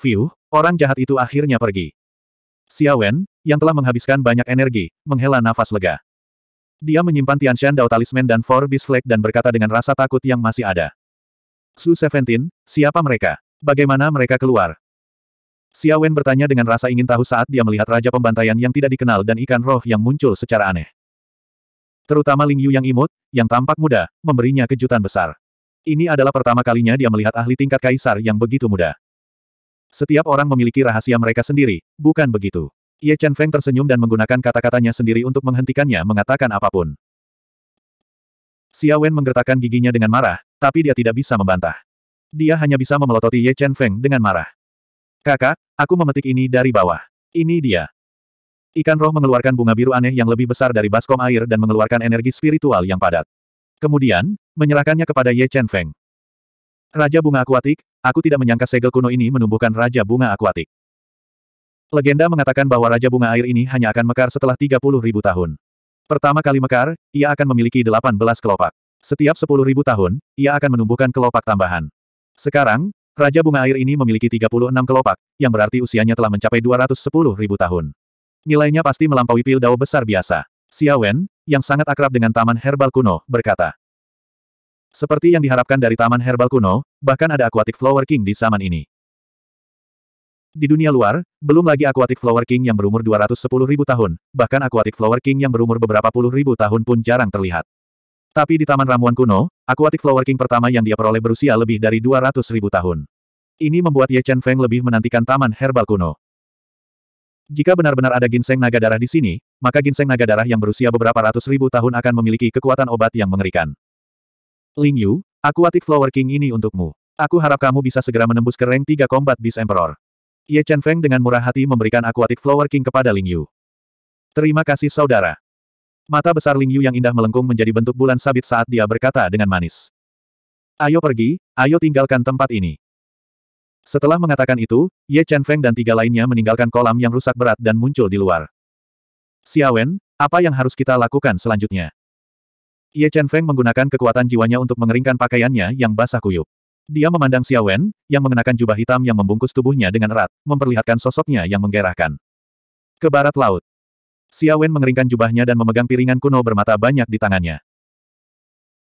View, orang jahat itu akhirnya pergi. Xiaowen, yang telah menghabiskan banyak energi, menghela nafas lega. Dia menyimpan Tianshan Dao Talisman dan Forbis Flag dan berkata dengan rasa takut yang masih ada. Su Seventeen, siapa mereka? Bagaimana mereka keluar? Xia Wen bertanya dengan rasa ingin tahu saat dia melihat Raja Pembantaian yang tidak dikenal dan ikan roh yang muncul secara aneh. Terutama Ling Yu yang imut, yang tampak muda, memberinya kejutan besar. Ini adalah pertama kalinya dia melihat ahli tingkat kaisar yang begitu muda. Setiap orang memiliki rahasia mereka sendiri, bukan begitu? Ye Chen Feng tersenyum dan menggunakan kata-katanya sendiri untuk menghentikannya mengatakan apapun. Xia Wen menggertakkan giginya dengan marah, tapi dia tidak bisa membantah. Dia hanya bisa memelototi Ye Chen Feng dengan marah. Kakak, aku memetik ini dari bawah. Ini dia. Ikan roh mengeluarkan bunga biru aneh yang lebih besar dari baskom air dan mengeluarkan energi spiritual yang padat. Kemudian, menyerahkannya kepada Ye Chen Feng. Raja bunga akuatik, aku tidak menyangka segel kuno ini menumbuhkan raja bunga akuatik. Legenda mengatakan bahwa raja bunga air ini hanya akan mekar setelah 30 ribu tahun. Pertama kali mekar, ia akan memiliki 18 kelopak. Setiap ribu tahun, ia akan menumbuhkan kelopak tambahan. Sekarang, Raja Bunga Air ini memiliki 36 kelopak, yang berarti usianya telah mencapai 210 ribu tahun. Nilainya pasti melampaui pil dao besar biasa. Wen, yang sangat akrab dengan Taman Herbal Kuno, berkata. Seperti yang diharapkan dari Taman Herbal Kuno, bahkan ada Aquatic Flower King di zaman ini. Di dunia luar, belum lagi Aquatic Flower King yang berumur 210 ribu tahun, bahkan Aquatic Flower King yang berumur beberapa puluh ribu tahun pun jarang terlihat. Tapi di Taman Ramuan Kuno, Aquatic Flower King pertama yang dia peroleh berusia lebih dari 200 ribu tahun. Ini membuat Ye Chen Feng lebih menantikan Taman Herbal Kuno. Jika benar-benar ada ginseng naga darah di sini, maka ginseng naga darah yang berusia beberapa ratus ribu tahun akan memiliki kekuatan obat yang mengerikan. Ling Yu, Aquatic Flower King ini untukmu. Aku harap kamu bisa segera menembus ke rank 3 Combat Beast Emperor. Ye Chen Feng dengan murah hati memberikan Aquatic Flower King kepada Ling Yu. Terima kasih saudara. Mata besar Ling Yu yang indah melengkung menjadi bentuk bulan sabit saat dia berkata dengan manis. Ayo pergi, ayo tinggalkan tempat ini. Setelah mengatakan itu, Ye Chen Feng dan tiga lainnya meninggalkan kolam yang rusak berat dan muncul di luar. Xiaowen, apa yang harus kita lakukan selanjutnya? Ye Chen Feng menggunakan kekuatan jiwanya untuk mengeringkan pakaiannya yang basah kuyup. Dia memandang Xiaowen, yang mengenakan jubah hitam yang membungkus tubuhnya dengan erat, memperlihatkan sosoknya yang menggerahkan. Ke barat laut, Xiaowen mengeringkan jubahnya dan memegang piringan kuno bermata banyak di tangannya.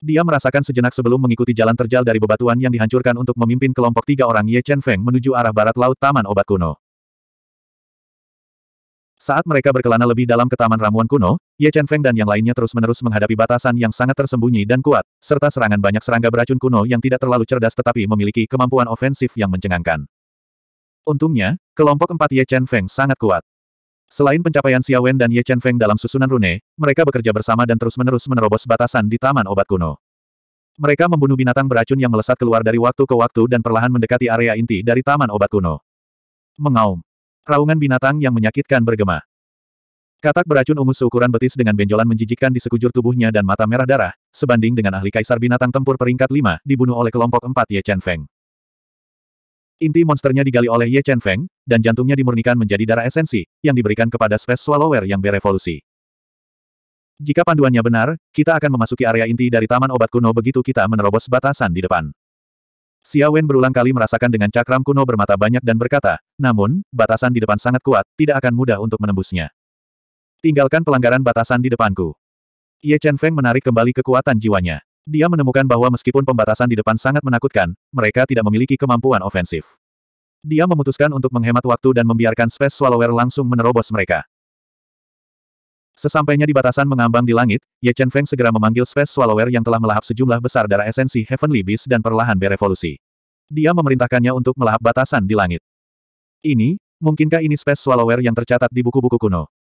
Dia merasakan sejenak sebelum mengikuti jalan terjal dari bebatuan yang dihancurkan untuk memimpin kelompok tiga orang Ye Chen Feng menuju arah barat laut Taman Obat Kuno. Saat mereka berkelana lebih dalam ke Taman Ramuan Kuno, Ye Chen Feng dan yang lainnya terus-menerus menghadapi batasan yang sangat tersembunyi dan kuat, serta serangan banyak serangga beracun kuno yang tidak terlalu cerdas tetapi memiliki kemampuan ofensif yang mencengangkan. Untungnya, kelompok empat Ye Chen Feng sangat kuat. Selain pencapaian Xiaowen dan Ye Chen Feng dalam susunan rune, mereka bekerja bersama dan terus-menerus menerobos batasan di Taman Obat Kuno. Mereka membunuh binatang beracun yang melesat keluar dari waktu ke waktu dan perlahan mendekati area inti dari Taman Obat Kuno. Mengaum. Raungan binatang yang menyakitkan bergema. Katak beracun ungu seukuran betis dengan benjolan menjijikkan di sekujur tubuhnya dan mata merah darah, sebanding dengan ahli kaisar binatang tempur peringkat 5, dibunuh oleh kelompok 4 Ye Chen Feng. Inti monsternya digali oleh Ye Chen Feng, dan jantungnya dimurnikan menjadi darah esensi, yang diberikan kepada Space Swallower yang berevolusi. Jika panduannya benar, kita akan memasuki area inti dari Taman Obat Kuno begitu kita menerobos batasan di depan. Xia Wen berulang kali merasakan dengan cakram kuno bermata banyak dan berkata, namun, batasan di depan sangat kuat, tidak akan mudah untuk menembusnya. Tinggalkan pelanggaran batasan di depanku. Ye Chen Feng menarik kembali kekuatan jiwanya. Dia menemukan bahwa meskipun pembatasan di depan sangat menakutkan, mereka tidak memiliki kemampuan ofensif. Dia memutuskan untuk menghemat waktu dan membiarkan Space Swallower langsung menerobos mereka. Sesampainya di batasan mengambang di langit, Ye Chen Feng segera memanggil Space Swallower yang telah melahap sejumlah besar darah esensi Heavenly Beast dan perlahan berevolusi. Dia memerintahkannya untuk melahap batasan di langit. Ini, mungkinkah ini Space Swallower yang tercatat di buku-buku kuno?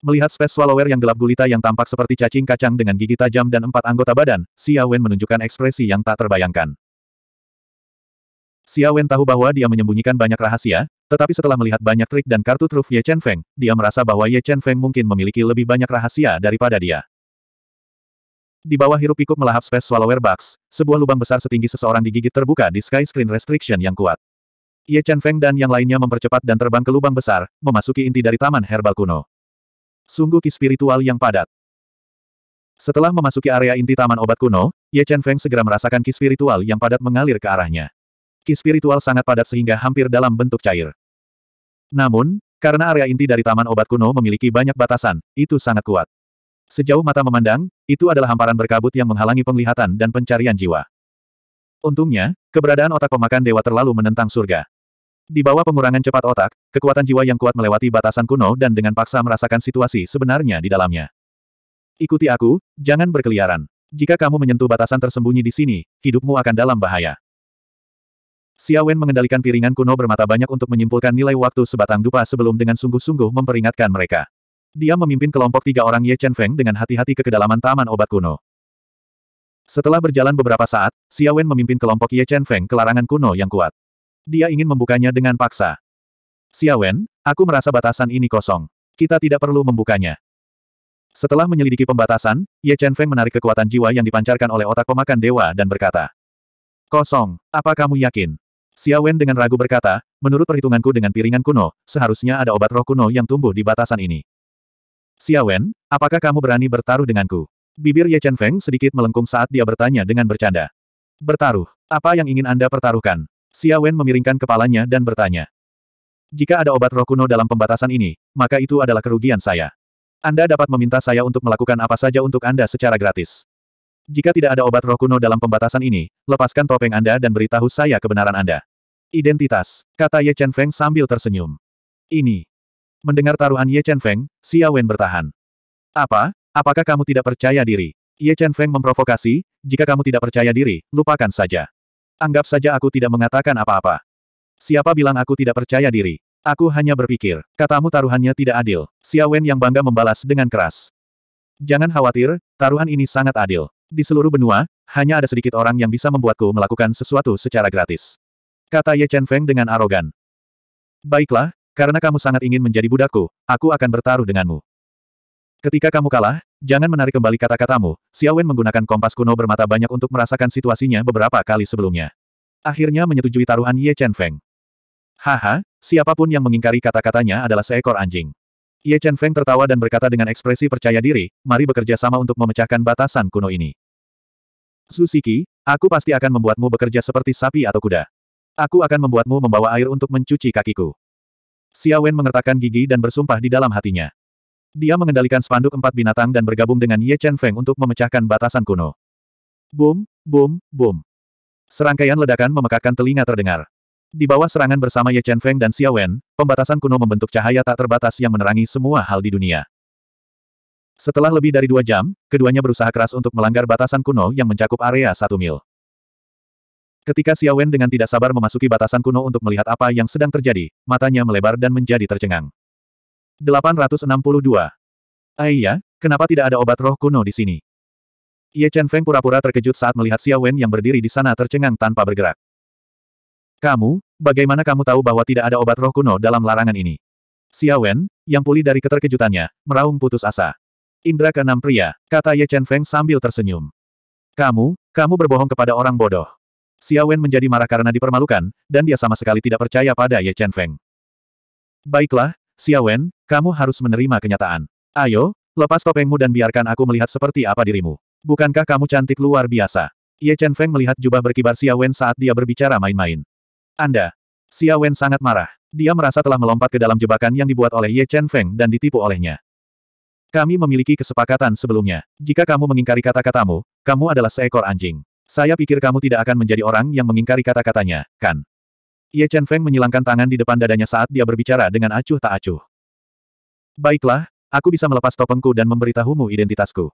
Melihat Space Swallower yang gelap gulita yang tampak seperti cacing kacang dengan gigi tajam dan empat anggota badan, Xia Wen menunjukkan ekspresi yang tak terbayangkan. Xia Wen tahu bahwa dia menyembunyikan banyak rahasia, tetapi setelah melihat banyak trik dan kartu truf Ye Chen Feng, dia merasa bahwa Ye Chen Feng mungkin memiliki lebih banyak rahasia daripada dia. Di bawah hirup pikuk melahap Space Swallower Box, sebuah lubang besar setinggi seseorang digigit terbuka di sky screen restriction yang kuat. Ye Chen Feng dan yang lainnya mempercepat dan terbang ke lubang besar, memasuki inti dari taman herbal kuno. Sungguh ki spiritual yang padat. Setelah memasuki area inti Taman Obat Kuno, Ye Chen Feng segera merasakan ki spiritual yang padat mengalir ke arahnya. Ki spiritual sangat padat sehingga hampir dalam bentuk cair. Namun, karena area inti dari Taman Obat Kuno memiliki banyak batasan, itu sangat kuat. Sejauh mata memandang, itu adalah hamparan berkabut yang menghalangi penglihatan dan pencarian jiwa. Untungnya, keberadaan otak pemakan dewa terlalu menentang surga. Di bawah pengurangan cepat otak, kekuatan jiwa yang kuat melewati batasan kuno dan dengan paksa merasakan situasi sebenarnya di dalamnya. Ikuti aku, jangan berkeliaran. Jika kamu menyentuh batasan tersembunyi di sini, hidupmu akan dalam bahaya. Xiaowen mengendalikan piringan kuno bermata banyak untuk menyimpulkan nilai waktu sebatang dupa sebelum dengan sungguh-sungguh memperingatkan mereka. Dia memimpin kelompok tiga orang Ye Chen Feng dengan hati-hati ke kedalaman taman obat kuno. Setelah berjalan beberapa saat, Xiaowen memimpin kelompok Ye Chen Feng ke larangan kuno yang kuat. Dia ingin membukanya dengan paksa. Xiaowen, aku merasa batasan ini kosong. Kita tidak perlu membukanya. Setelah menyelidiki pembatasan, Ye Chen Feng menarik kekuatan jiwa yang dipancarkan oleh otak pemakan dewa dan berkata. Kosong, apa kamu yakin? Xiaowen dengan ragu berkata, menurut perhitunganku dengan piringan kuno, seharusnya ada obat roh kuno yang tumbuh di batasan ini. Xiaowen, apakah kamu berani bertaruh denganku? Bibir Ye Chen Feng sedikit melengkung saat dia bertanya dengan bercanda. Bertaruh, apa yang ingin Anda pertaruhkan? Xia Wen memiringkan kepalanya dan bertanya. Jika ada obat roh kuno dalam pembatasan ini, maka itu adalah kerugian saya. Anda dapat meminta saya untuk melakukan apa saja untuk Anda secara gratis. Jika tidak ada obat roh kuno dalam pembatasan ini, lepaskan topeng Anda dan beritahu saya kebenaran Anda. Identitas, kata Ye Chen Feng sambil tersenyum. Ini. Mendengar taruhan Ye Chen Feng, Xia Wen bertahan. Apa? Apakah kamu tidak percaya diri? Ye Chen Feng memprovokasi, jika kamu tidak percaya diri, lupakan saja. Anggap saja aku tidak mengatakan apa-apa. Siapa bilang aku tidak percaya diri? Aku hanya berpikir, katamu taruhannya tidak adil. Xiaowen yang bangga membalas dengan keras. Jangan khawatir, taruhan ini sangat adil. Di seluruh benua, hanya ada sedikit orang yang bisa membuatku melakukan sesuatu secara gratis. Kata Ye Chen Feng dengan arogan. Baiklah, karena kamu sangat ingin menjadi budakku, aku akan bertaruh denganmu. Ketika kamu kalah, Jangan menarik kembali kata-katamu, Xiaowen menggunakan kompas kuno bermata banyak untuk merasakan situasinya beberapa kali sebelumnya. Akhirnya menyetujui taruhan Ye Chen Feng. Haha, siapapun yang mengingkari kata-katanya adalah seekor anjing. Ye Chen Feng tertawa dan berkata dengan ekspresi percaya diri, mari bekerja sama untuk memecahkan batasan kuno ini. Siki, aku pasti akan membuatmu bekerja seperti sapi atau kuda. Aku akan membuatmu membawa air untuk mencuci kakiku. Xiaowen mengertakkan gigi dan bersumpah di dalam hatinya. Dia mengendalikan spanduk empat binatang dan bergabung dengan Ye Chen Feng untuk memecahkan batasan kuno. Boom, boom, boom. Serangkaian ledakan memekakkan telinga terdengar. Di bawah serangan bersama Ye Chen Feng dan Xia Wen, pembatasan kuno membentuk cahaya tak terbatas yang menerangi semua hal di dunia. Setelah lebih dari dua jam, keduanya berusaha keras untuk melanggar batasan kuno yang mencakup area satu mil. Ketika Xia Wen dengan tidak sabar memasuki batasan kuno untuk melihat apa yang sedang terjadi, matanya melebar dan menjadi tercengang. 862. Aiyah, ah, kenapa tidak ada obat roh kuno di sini? Ye Chen Feng pura-pura terkejut saat melihat Xia Wen yang berdiri di sana tercengang tanpa bergerak. Kamu, bagaimana kamu tahu bahwa tidak ada obat roh kuno dalam larangan ini? Xia Wen, yang pulih dari keterkejutannya, meraung putus asa. Indra keenam pria, kata Ye Chen Feng sambil tersenyum. Kamu, kamu berbohong kepada orang bodoh. Xia Wen menjadi marah karena dipermalukan, dan dia sama sekali tidak percaya pada Ye Chen Feng. Baiklah, Xiaowen, kamu harus menerima kenyataan. Ayo, lepas topengmu dan biarkan aku melihat seperti apa dirimu. Bukankah kamu cantik luar biasa? Ye Chen Feng melihat jubah berkibar Xiaowen saat dia berbicara main-main. Anda. Xiaowen sangat marah. Dia merasa telah melompat ke dalam jebakan yang dibuat oleh Ye Chen Feng dan ditipu olehnya. Kami memiliki kesepakatan sebelumnya. Jika kamu mengingkari kata-katamu, kamu adalah seekor anjing. Saya pikir kamu tidak akan menjadi orang yang mengingkari kata-katanya, kan? Ye Chen Feng menyilangkan tangan di depan dadanya saat dia berbicara dengan acuh tak acuh. Baiklah, aku bisa melepas topengku dan memberitahumu identitasku.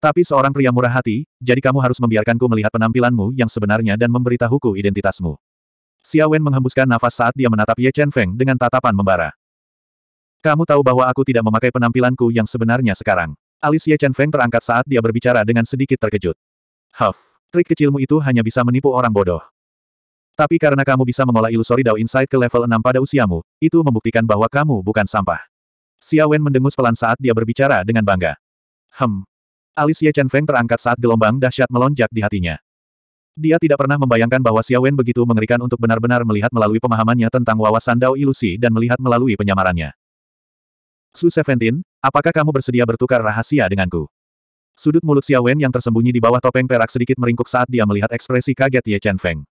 Tapi seorang pria murah hati, jadi kamu harus membiarkanku melihat penampilanmu yang sebenarnya dan memberitahuku identitasmu. Wen menghembuskan nafas saat dia menatap Ye Chen Feng dengan tatapan membara. Kamu tahu bahwa aku tidak memakai penampilanku yang sebenarnya sekarang. Alis Ye Chen Feng terangkat saat dia berbicara dengan sedikit terkejut. Huff, trik kecilmu itu hanya bisa menipu orang bodoh. Tapi karena kamu bisa mengolah ilusori Dao Insight ke level 6 pada usiamu, itu membuktikan bahwa kamu bukan sampah. Xiaowen mendengus pelan saat dia berbicara dengan bangga. Hem. Alis Ye Chen Feng terangkat saat gelombang dahsyat melonjak di hatinya. Dia tidak pernah membayangkan bahwa Xiaowen begitu mengerikan untuk benar-benar melihat melalui pemahamannya tentang wawasan Dao ilusi dan melihat melalui penyamarannya. Su Seventeen, apakah kamu bersedia bertukar rahasia denganku? Sudut mulut Xiaowen yang tersembunyi di bawah topeng perak sedikit meringkuk saat dia melihat ekspresi kaget Ye Chen Feng.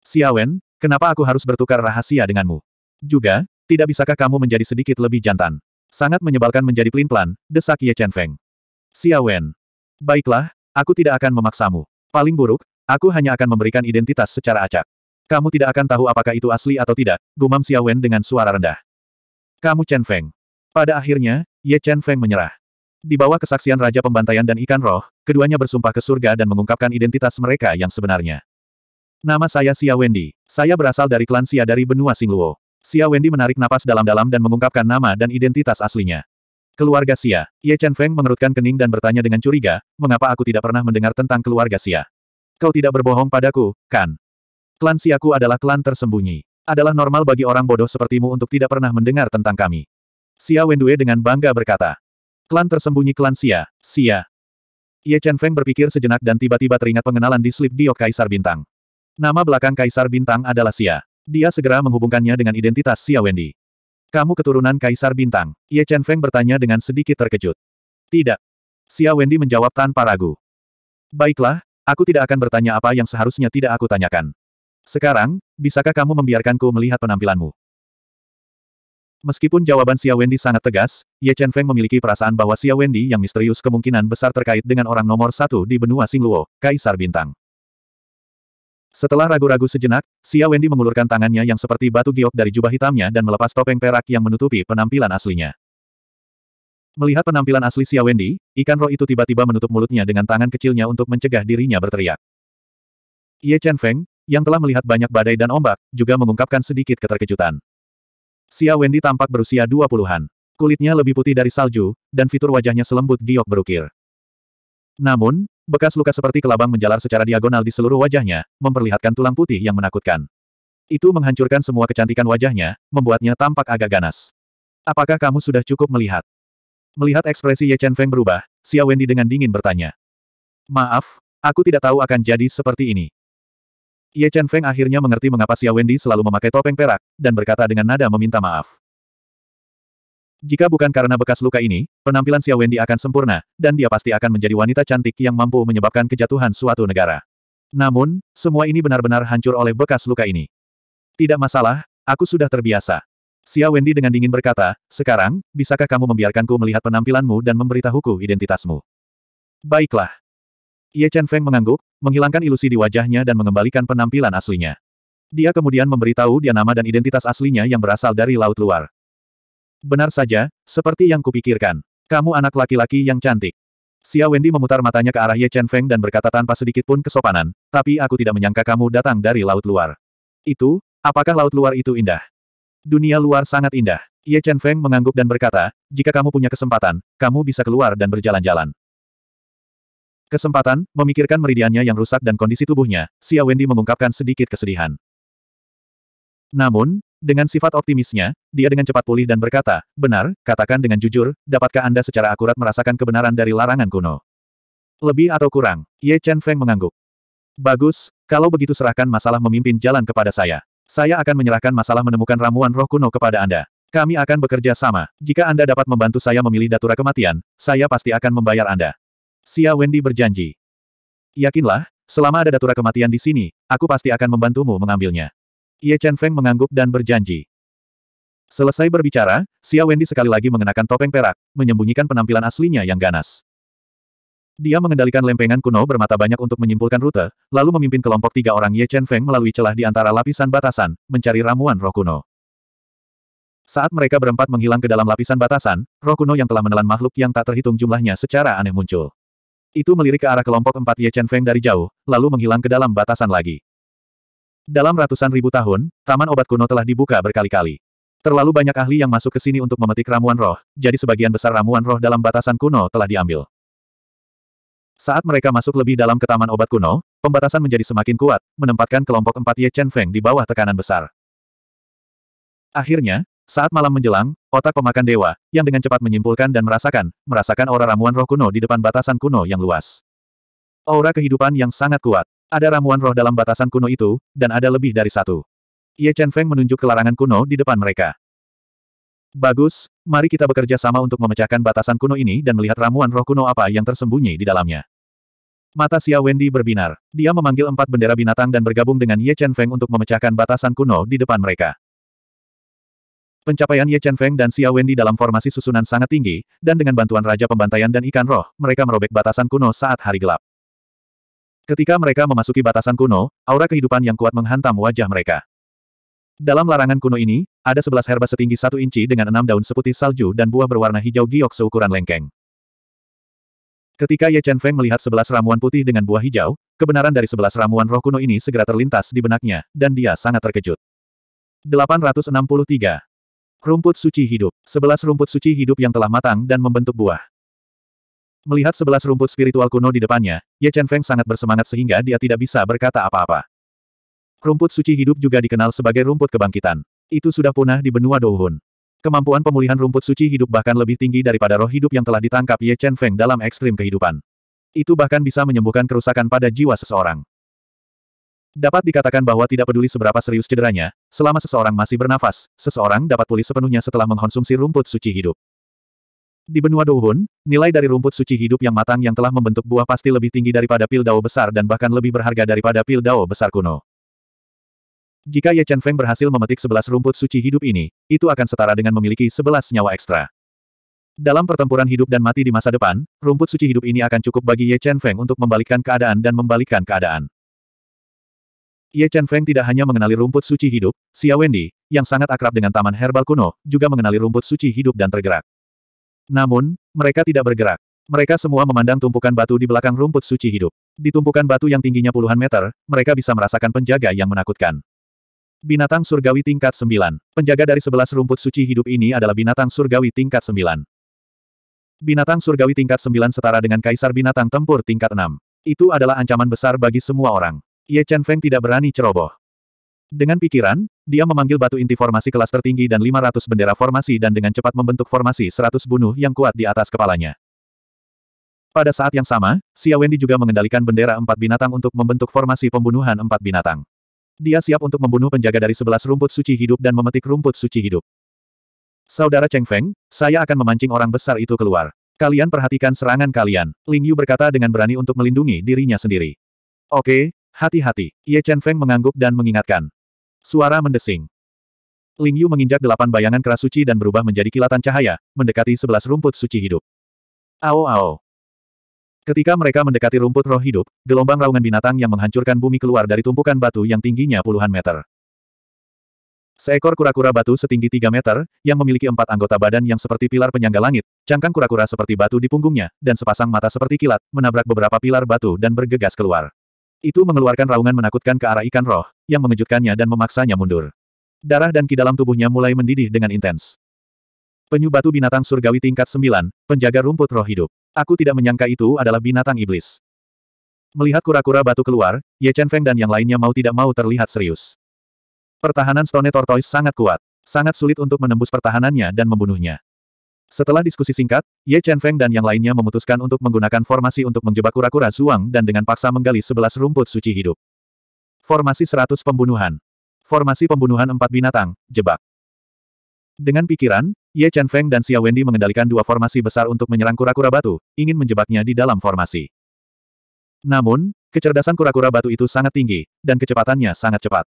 Xiaowen, kenapa aku harus bertukar rahasia denganmu? Juga, tidak bisakah kamu menjadi sedikit lebih jantan? Sangat menyebalkan menjadi pelin-pelan, desak Ye Chen Feng. Xiaowen. Baiklah, aku tidak akan memaksamu. Paling buruk, aku hanya akan memberikan identitas secara acak. Kamu tidak akan tahu apakah itu asli atau tidak, gumam Xiaowen dengan suara rendah. Kamu Chen Feng. Pada akhirnya, Ye Chen Feng menyerah. Di bawah kesaksian Raja Pembantaian dan Ikan Roh, keduanya bersumpah ke surga dan mengungkapkan identitas mereka yang sebenarnya. Nama saya Xia Wendy. Saya berasal dari klan Xia dari benua Singluo. Xia Wendy menarik napas dalam-dalam dan mengungkapkan nama dan identitas aslinya. Keluarga Xia. Ye Chen Feng mengerutkan kening dan bertanya dengan curiga, mengapa aku tidak pernah mendengar tentang keluarga Xia? Kau tidak berbohong padaku, kan? Klan Xiaku adalah klan tersembunyi. Adalah normal bagi orang bodoh sepertimu untuk tidak pernah mendengar tentang kami. Xia Wendue dengan bangga berkata. Klan tersembunyi klan Xia, Xia. Ye Chen Feng berpikir sejenak dan tiba-tiba teringat pengenalan di slip Diok Kaisar Bintang. Nama belakang Kaisar Bintang adalah Xia. Dia segera menghubungkannya dengan identitas Xia Wendy. Kamu keturunan Kaisar Bintang? Ye Chen Feng bertanya dengan sedikit terkejut. Tidak. Xia Wendy menjawab tanpa ragu. Baiklah, aku tidak akan bertanya apa yang seharusnya tidak aku tanyakan. Sekarang, bisakah kamu membiarkanku melihat penampilanmu? Meskipun jawaban Xia Wendy sangat tegas, Ye Chen Feng memiliki perasaan bahwa Xia Wendy yang misterius kemungkinan besar terkait dengan orang nomor satu di benua Singluo, Kaisar Bintang. Setelah ragu-ragu sejenak, Xia Wendy mengulurkan tangannya yang seperti batu giok dari jubah hitamnya dan melepas topeng perak yang menutupi penampilan aslinya. Melihat penampilan asli Xia Wendy, ikan roh itu tiba-tiba menutup mulutnya dengan tangan kecilnya untuk mencegah dirinya berteriak. Ye Chen Feng, yang telah melihat banyak badai dan ombak, juga mengungkapkan sedikit keterkejutan. Xia Wendy tampak berusia dua puluhan. Kulitnya lebih putih dari salju, dan fitur wajahnya selembut giok berukir. Namun, Bekas luka seperti kelabang menjalar secara diagonal di seluruh wajahnya, memperlihatkan tulang putih yang menakutkan. Itu menghancurkan semua kecantikan wajahnya, membuatnya tampak agak ganas. Apakah kamu sudah cukup melihat? Melihat ekspresi Ye Chen Feng berubah, Xia Wendy dengan dingin bertanya. Maaf, aku tidak tahu akan jadi seperti ini. Ye Chen Feng akhirnya mengerti mengapa Xia Wendy selalu memakai topeng perak, dan berkata dengan nada meminta maaf. Jika bukan karena bekas luka ini, penampilan Xiao Wendy akan sempurna, dan dia pasti akan menjadi wanita cantik yang mampu menyebabkan kejatuhan suatu negara. Namun, semua ini benar-benar hancur oleh bekas luka ini. Tidak masalah, aku sudah terbiasa. Xia Wendy dengan dingin berkata, sekarang, bisakah kamu membiarkanku melihat penampilanmu dan memberitahuku identitasmu? Baiklah. Ye Chen Feng mengangguk, menghilangkan ilusi di wajahnya dan mengembalikan penampilan aslinya. Dia kemudian memberitahu dia nama dan identitas aslinya yang berasal dari laut luar. Benar saja, seperti yang kupikirkan. Kamu anak laki-laki yang cantik. Xia Wendy memutar matanya ke arah Ye Chen Feng dan berkata tanpa sedikit pun kesopanan, tapi aku tidak menyangka kamu datang dari laut luar. Itu, apakah laut luar itu indah? Dunia luar sangat indah. Ye Chen Feng mengangguk dan berkata, jika kamu punya kesempatan, kamu bisa keluar dan berjalan-jalan. Kesempatan, memikirkan meridiannya yang rusak dan kondisi tubuhnya, Xia Wendy mengungkapkan sedikit kesedihan. Namun, dengan sifat optimisnya, dia dengan cepat pulih dan berkata, benar, katakan dengan jujur, dapatkah Anda secara akurat merasakan kebenaran dari larangan kuno? Lebih atau kurang, Ye Chen Feng mengangguk. Bagus, kalau begitu serahkan masalah memimpin jalan kepada saya. Saya akan menyerahkan masalah menemukan ramuan roh kuno kepada Anda. Kami akan bekerja sama. Jika Anda dapat membantu saya memilih datura kematian, saya pasti akan membayar Anda. Xia Wendy berjanji. Yakinlah, selama ada datura kematian di sini, aku pasti akan membantumu mengambilnya. Ye Chen Feng mengangguk dan berjanji. Selesai berbicara, Xia Wendy sekali lagi mengenakan topeng perak, menyembunyikan penampilan aslinya yang ganas. Dia mengendalikan lempengan kuno bermata banyak untuk menyimpulkan rute, lalu memimpin kelompok tiga orang Ye Chen Feng melalui celah di antara lapisan batasan, mencari ramuan roh kuno. Saat mereka berempat menghilang ke dalam lapisan batasan, roh kuno yang telah menelan makhluk yang tak terhitung jumlahnya secara aneh muncul. Itu melirik ke arah kelompok empat Ye Chen Feng dari jauh, lalu menghilang ke dalam batasan lagi. Dalam ratusan ribu tahun, taman obat kuno telah dibuka berkali-kali. Terlalu banyak ahli yang masuk ke sini untuk memetik ramuan roh, jadi sebagian besar ramuan roh dalam batasan kuno telah diambil. Saat mereka masuk lebih dalam ke taman obat kuno, pembatasan menjadi semakin kuat, menempatkan kelompok empat Ye Chen Feng di bawah tekanan besar. Akhirnya, saat malam menjelang, otak pemakan dewa, yang dengan cepat menyimpulkan dan merasakan, merasakan aura ramuan roh kuno di depan batasan kuno yang luas. Aura kehidupan yang sangat kuat. Ada ramuan roh dalam batasan kuno itu, dan ada lebih dari satu. Ye Chen Feng menunjuk ke larangan kuno di depan mereka. Bagus, mari kita bekerja sama untuk memecahkan batasan kuno ini dan melihat ramuan roh kuno apa yang tersembunyi di dalamnya. Mata Xia Wendy berbinar. Dia memanggil empat bendera binatang dan bergabung dengan Ye Chen Feng untuk memecahkan batasan kuno di depan mereka. Pencapaian Ye Chen Feng dan Xia Wendy dalam formasi susunan sangat tinggi, dan dengan bantuan Raja Pembantaian dan Ikan Roh, mereka merobek batasan kuno saat hari gelap. Ketika mereka memasuki batasan kuno, aura kehidupan yang kuat menghantam wajah mereka. Dalam larangan kuno ini, ada sebelas herba setinggi satu inci dengan enam daun seputih salju dan buah berwarna hijau giok seukuran lengkeng. Ketika Ye Chen Feng melihat sebelas ramuan putih dengan buah hijau, kebenaran dari sebelas ramuan roh kuno ini segera terlintas di benaknya, dan dia sangat terkejut. 863. Rumput suci hidup. Sebelas rumput suci hidup yang telah matang dan membentuk buah. Melihat sebelas rumput spiritual kuno di depannya, Ye Chen Feng sangat bersemangat sehingga dia tidak bisa berkata apa-apa. Rumput suci hidup juga dikenal sebagai rumput kebangkitan. Itu sudah punah di benua Douhun. Kemampuan pemulihan rumput suci hidup bahkan lebih tinggi daripada roh hidup yang telah ditangkap Ye Chen Feng dalam ekstrim kehidupan. Itu bahkan bisa menyembuhkan kerusakan pada jiwa seseorang. Dapat dikatakan bahwa tidak peduli seberapa serius cederanya, selama seseorang masih bernafas, seseorang dapat pulih sepenuhnya setelah mengkonsumsi rumput suci hidup. Di benua Douhun, nilai dari rumput suci hidup yang matang yang telah membentuk buah pasti lebih tinggi daripada pil dao besar dan bahkan lebih berharga daripada pil dao besar kuno. Jika Ye Chen Feng berhasil memetik sebelas rumput suci hidup ini, itu akan setara dengan memiliki sebelas nyawa ekstra. Dalam pertempuran hidup dan mati di masa depan, rumput suci hidup ini akan cukup bagi Ye Chen Feng untuk membalikkan keadaan dan membalikkan keadaan. Ye Chen Feng tidak hanya mengenali rumput suci hidup, Xia Wendy, yang sangat akrab dengan taman herbal kuno, juga mengenali rumput suci hidup dan tergerak. Namun, mereka tidak bergerak. Mereka semua memandang tumpukan batu di belakang rumput suci hidup. Di tumpukan batu yang tingginya puluhan meter, mereka bisa merasakan penjaga yang menakutkan. Binatang surgawi tingkat 9. Penjaga dari sebelas rumput suci hidup ini adalah binatang surgawi tingkat 9. Binatang surgawi tingkat 9 setara dengan kaisar binatang tempur tingkat 6. Itu adalah ancaman besar bagi semua orang. Ye Chen Feng tidak berani ceroboh. Dengan pikiran, dia memanggil batu inti formasi kelas tertinggi dan 500 bendera formasi dan dengan cepat membentuk formasi 100 bunuh yang kuat di atas kepalanya. Pada saat yang sama, Xia Wendy juga mengendalikan bendera empat binatang untuk membentuk formasi pembunuhan empat binatang. Dia siap untuk membunuh penjaga dari sebelas rumput suci hidup dan memetik rumput suci hidup. Saudara Cheng Feng, saya akan memancing orang besar itu keluar. Kalian perhatikan serangan kalian. Ling Yu berkata dengan berani untuk melindungi dirinya sendiri. Oke, hati-hati. Ye Chen Feng mengangguk dan mengingatkan. Suara mendesing. Ling Yu menginjak delapan bayangan keras suci dan berubah menjadi kilatan cahaya, mendekati sebelas rumput suci hidup. Ao ao. Ketika mereka mendekati rumput roh hidup, gelombang raungan binatang yang menghancurkan bumi keluar dari tumpukan batu yang tingginya puluhan meter. Seekor kura-kura batu setinggi tiga meter, yang memiliki empat anggota badan yang seperti pilar penyangga langit, cangkang kura-kura seperti batu di punggungnya, dan sepasang mata seperti kilat, menabrak beberapa pilar batu dan bergegas keluar. Itu mengeluarkan raungan menakutkan ke arah ikan roh, yang mengejutkannya dan memaksanya mundur. Darah dan ki dalam tubuhnya mulai mendidih dengan intens. Penyu batu binatang surgawi tingkat 9, penjaga rumput roh hidup. Aku tidak menyangka itu adalah binatang iblis. Melihat kura-kura batu keluar, Ye Chen Feng dan yang lainnya mau tidak mau terlihat serius. Pertahanan Stone Tortoise sangat kuat. Sangat sulit untuk menembus pertahanannya dan membunuhnya. Setelah diskusi singkat, Ye Chen Feng dan yang lainnya memutuskan untuk menggunakan formasi untuk menjebak kura-kura Zhuang dan dengan paksa menggali sebelas rumput suci hidup. Formasi seratus pembunuhan. Formasi pembunuhan empat binatang, jebak. Dengan pikiran, Ye Chen Feng dan Xia Wendy mengendalikan dua formasi besar untuk menyerang kura-kura batu, ingin menjebaknya di dalam formasi. Namun, kecerdasan kura-kura batu itu sangat tinggi, dan kecepatannya sangat cepat.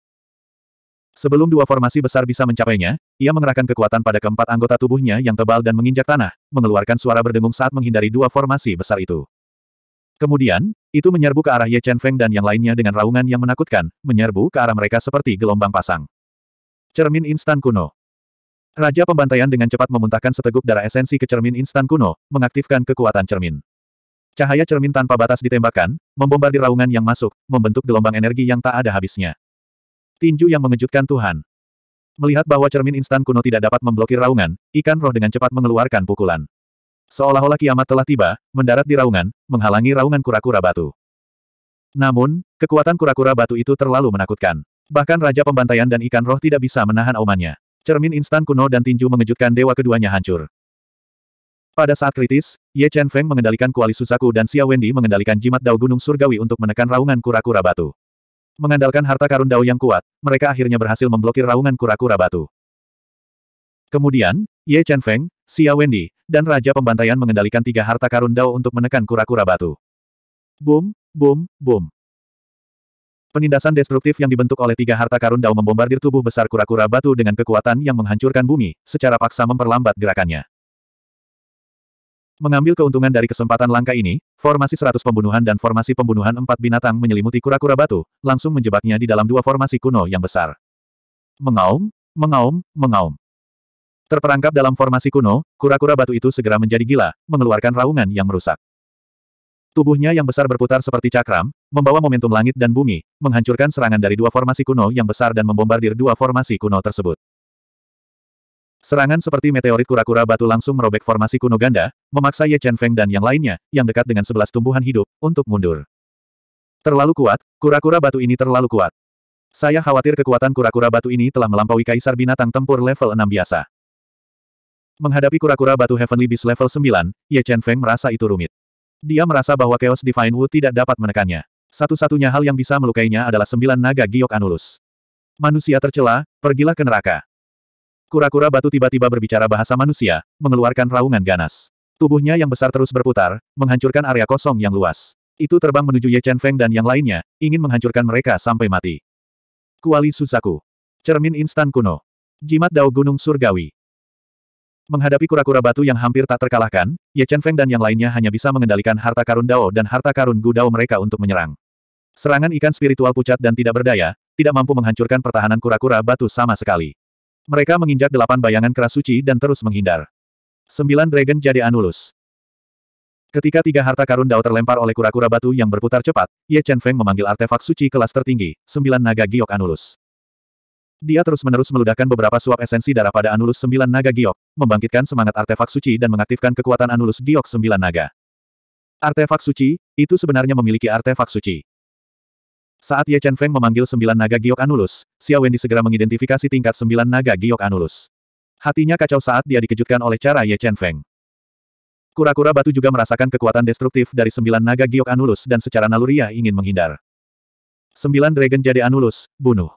Sebelum dua formasi besar bisa mencapainya, ia mengerahkan kekuatan pada keempat anggota tubuhnya yang tebal dan menginjak tanah, mengeluarkan suara berdengung saat menghindari dua formasi besar itu. Kemudian, itu menyerbu ke arah Ye Chen Feng dan yang lainnya dengan raungan yang menakutkan, menyerbu ke arah mereka seperti gelombang pasang. Cermin instan kuno. Raja pembantaian dengan cepat memuntahkan seteguk darah esensi ke cermin instan kuno, mengaktifkan kekuatan cermin. Cahaya cermin tanpa batas ditembakkan, membombardir raungan yang masuk, membentuk gelombang energi yang tak ada habisnya. Tinju yang mengejutkan Tuhan. Melihat bahwa cermin instan kuno tidak dapat memblokir raungan, ikan roh dengan cepat mengeluarkan pukulan. Seolah-olah kiamat telah tiba, mendarat di raungan, menghalangi raungan kura-kura batu. Namun, kekuatan kura-kura batu itu terlalu menakutkan. Bahkan Raja Pembantaian dan Ikan Roh tidak bisa menahan aumannya. Cermin instan kuno dan tinju mengejutkan dewa keduanya hancur. Pada saat kritis, Ye Chen Feng mengendalikan kuali Susaku dan Xia Wendy mengendalikan jimat Dao Gunung Surgawi untuk menekan raungan kura-kura batu. Mengandalkan harta karun Dao yang kuat, mereka akhirnya berhasil memblokir raungan kura-kura batu. Kemudian, Ye Chen Feng, Xia Wendy, dan Raja Pembantaian mengendalikan tiga harta karun Dao untuk menekan kura-kura batu. Boom, boom, boom. Penindasan destruktif yang dibentuk oleh tiga harta karun Dao membombardir tubuh besar kura-kura batu dengan kekuatan yang menghancurkan bumi, secara paksa memperlambat gerakannya. Mengambil keuntungan dari kesempatan langka ini, Formasi 100 pembunuhan dan formasi pembunuhan empat binatang menyelimuti kura-kura batu, langsung menjebaknya di dalam dua formasi kuno yang besar. Mengaum, mengaum, mengaum. Terperangkap dalam formasi kuno, kura-kura batu itu segera menjadi gila, mengeluarkan raungan yang merusak. Tubuhnya yang besar berputar seperti cakram, membawa momentum langit dan bumi, menghancurkan serangan dari dua formasi kuno yang besar dan membombardir dua formasi kuno tersebut. Serangan seperti meteorit kura-kura batu langsung merobek formasi kuno ganda, memaksa Ye Chen Feng dan yang lainnya, yang dekat dengan sebelas tumbuhan hidup, untuk mundur. Terlalu kuat, kura-kura batu ini terlalu kuat. Saya khawatir kekuatan kura-kura batu ini telah melampaui kaisar binatang tempur level 6 biasa. Menghadapi kura-kura batu Heavenly Beast level 9, Ye Chen Feng merasa itu rumit. Dia merasa bahwa Chaos Divine Wu tidak dapat menekannya. Satu-satunya hal yang bisa melukainya adalah sembilan naga giok Anulus. Manusia tercela, pergilah ke neraka. Kura-kura batu tiba-tiba berbicara bahasa manusia, mengeluarkan raungan ganas. Tubuhnya yang besar terus berputar, menghancurkan area kosong yang luas. Itu terbang menuju Ye Chen Feng dan yang lainnya, ingin menghancurkan mereka sampai mati. Kuali Susaku. Cermin instan kuno. Jimat Dao Gunung Surgawi. Menghadapi kura-kura batu yang hampir tak terkalahkan, Ye Chen Feng dan yang lainnya hanya bisa mengendalikan harta karun Dao dan harta karun Gu Dao mereka untuk menyerang. Serangan ikan spiritual pucat dan tidak berdaya, tidak mampu menghancurkan pertahanan kura-kura batu sama sekali. Mereka menginjak delapan bayangan keras suci dan terus menghindar. Sembilan Dragon Jade Anulus. Ketika tiga harta karun Dao terlempar oleh kura-kura batu yang berputar cepat, Ye Chen Feng memanggil artefak suci kelas tertinggi, sembilan naga giok Anulus. Dia terus-menerus meludahkan beberapa suap esensi darah pada Anulus sembilan naga giok, membangkitkan semangat artefak suci dan mengaktifkan kekuatan Anulus giok sembilan naga. Artefak suci, itu sebenarnya memiliki artefak suci. Saat Ye Chen Feng memanggil sembilan naga giok anulus, Xiao Wendy segera mengidentifikasi tingkat sembilan naga giok anulus. Hatinya kacau saat dia dikejutkan oleh cara Ye Chen Feng. Kura-kura batu juga merasakan kekuatan destruktif dari sembilan naga giok anulus dan secara naluriah ingin menghindar. Sembilan dragon jade anulus, bunuh.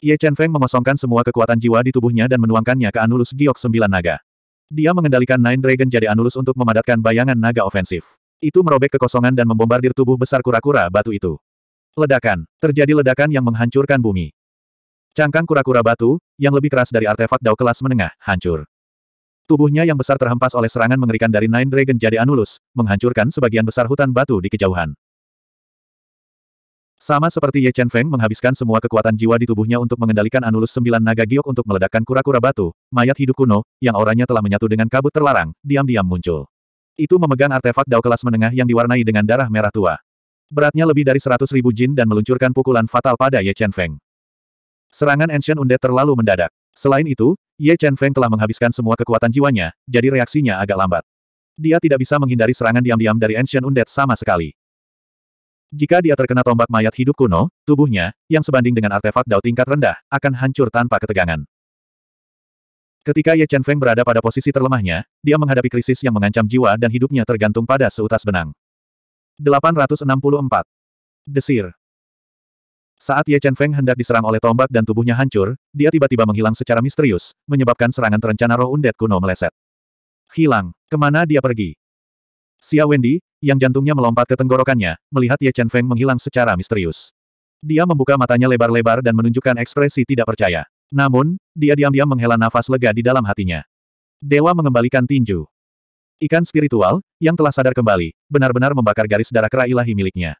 Ye Chen Feng mengosongkan semua kekuatan jiwa di tubuhnya dan menuangkannya ke anulus giok sembilan naga. Dia mengendalikan Nine Dragon jade anulus untuk memadatkan bayangan naga ofensif. Itu merobek kekosongan dan membombardir tubuh besar kura-kura batu itu. Ledakan. Terjadi ledakan yang menghancurkan bumi. Cangkang kura-kura batu, yang lebih keras dari artefak dao kelas menengah, hancur. Tubuhnya yang besar terhempas oleh serangan mengerikan dari Nine Dragon jadi Anulus, menghancurkan sebagian besar hutan batu di kejauhan. Sama seperti Ye Chen Feng menghabiskan semua kekuatan jiwa di tubuhnya untuk mengendalikan Anulus sembilan naga giok untuk meledakkan kura-kura batu, mayat hidup kuno, yang auranya telah menyatu dengan kabut terlarang, diam-diam muncul. Itu memegang artefak dao kelas menengah yang diwarnai dengan darah merah tua. Beratnya lebih dari seratus ribu jin dan meluncurkan pukulan fatal pada Ye Chen Feng. Serangan Ancient Undead terlalu mendadak. Selain itu, Ye Chen Feng telah menghabiskan semua kekuatan jiwanya, jadi reaksinya agak lambat. Dia tidak bisa menghindari serangan diam-diam dari Ancient Undead sama sekali. Jika dia terkena tombak mayat hidup kuno, tubuhnya, yang sebanding dengan artefak dao tingkat rendah, akan hancur tanpa ketegangan. Ketika Ye Chen Feng berada pada posisi terlemahnya, dia menghadapi krisis yang mengancam jiwa dan hidupnya tergantung pada seutas benang. 864. Desir. Saat Ye Chen Feng hendak diserang oleh tombak dan tubuhnya hancur, dia tiba-tiba menghilang secara misterius, menyebabkan serangan terencana roh undet kuno meleset. Hilang. Kemana dia pergi? Xia Wendy, yang jantungnya melompat ke tenggorokannya, melihat Ye Chen Feng menghilang secara misterius. Dia membuka matanya lebar-lebar dan menunjukkan ekspresi tidak percaya. Namun, dia diam-diam menghela nafas lega di dalam hatinya. Dewa mengembalikan tinju. Ikan spiritual, yang telah sadar kembali, benar-benar membakar garis darah kera ilahi miliknya.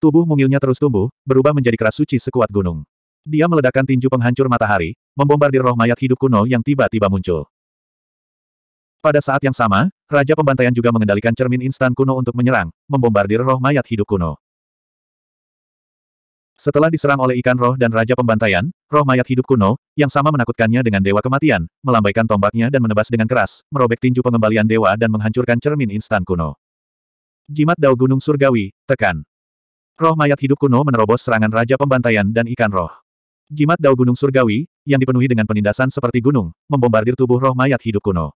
Tubuh mungilnya terus tumbuh, berubah menjadi keras suci sekuat gunung. Dia meledakkan tinju penghancur matahari, membombardir roh mayat hidup kuno yang tiba-tiba muncul. Pada saat yang sama, Raja Pembantaian juga mengendalikan cermin instan kuno untuk menyerang, membombardir roh mayat hidup kuno. Setelah diserang oleh ikan roh dan raja pembantaian, roh mayat hidup kuno, yang sama menakutkannya dengan dewa kematian, melambaikan tombaknya dan menebas dengan keras, merobek tinju pengembalian dewa dan menghancurkan cermin instan kuno. Jimat Dao Gunung Surgawi, tekan. Roh mayat hidup kuno menerobos serangan raja pembantaian dan ikan roh. Jimat Dao Gunung Surgawi, yang dipenuhi dengan penindasan seperti gunung, membombardir tubuh roh mayat hidup kuno.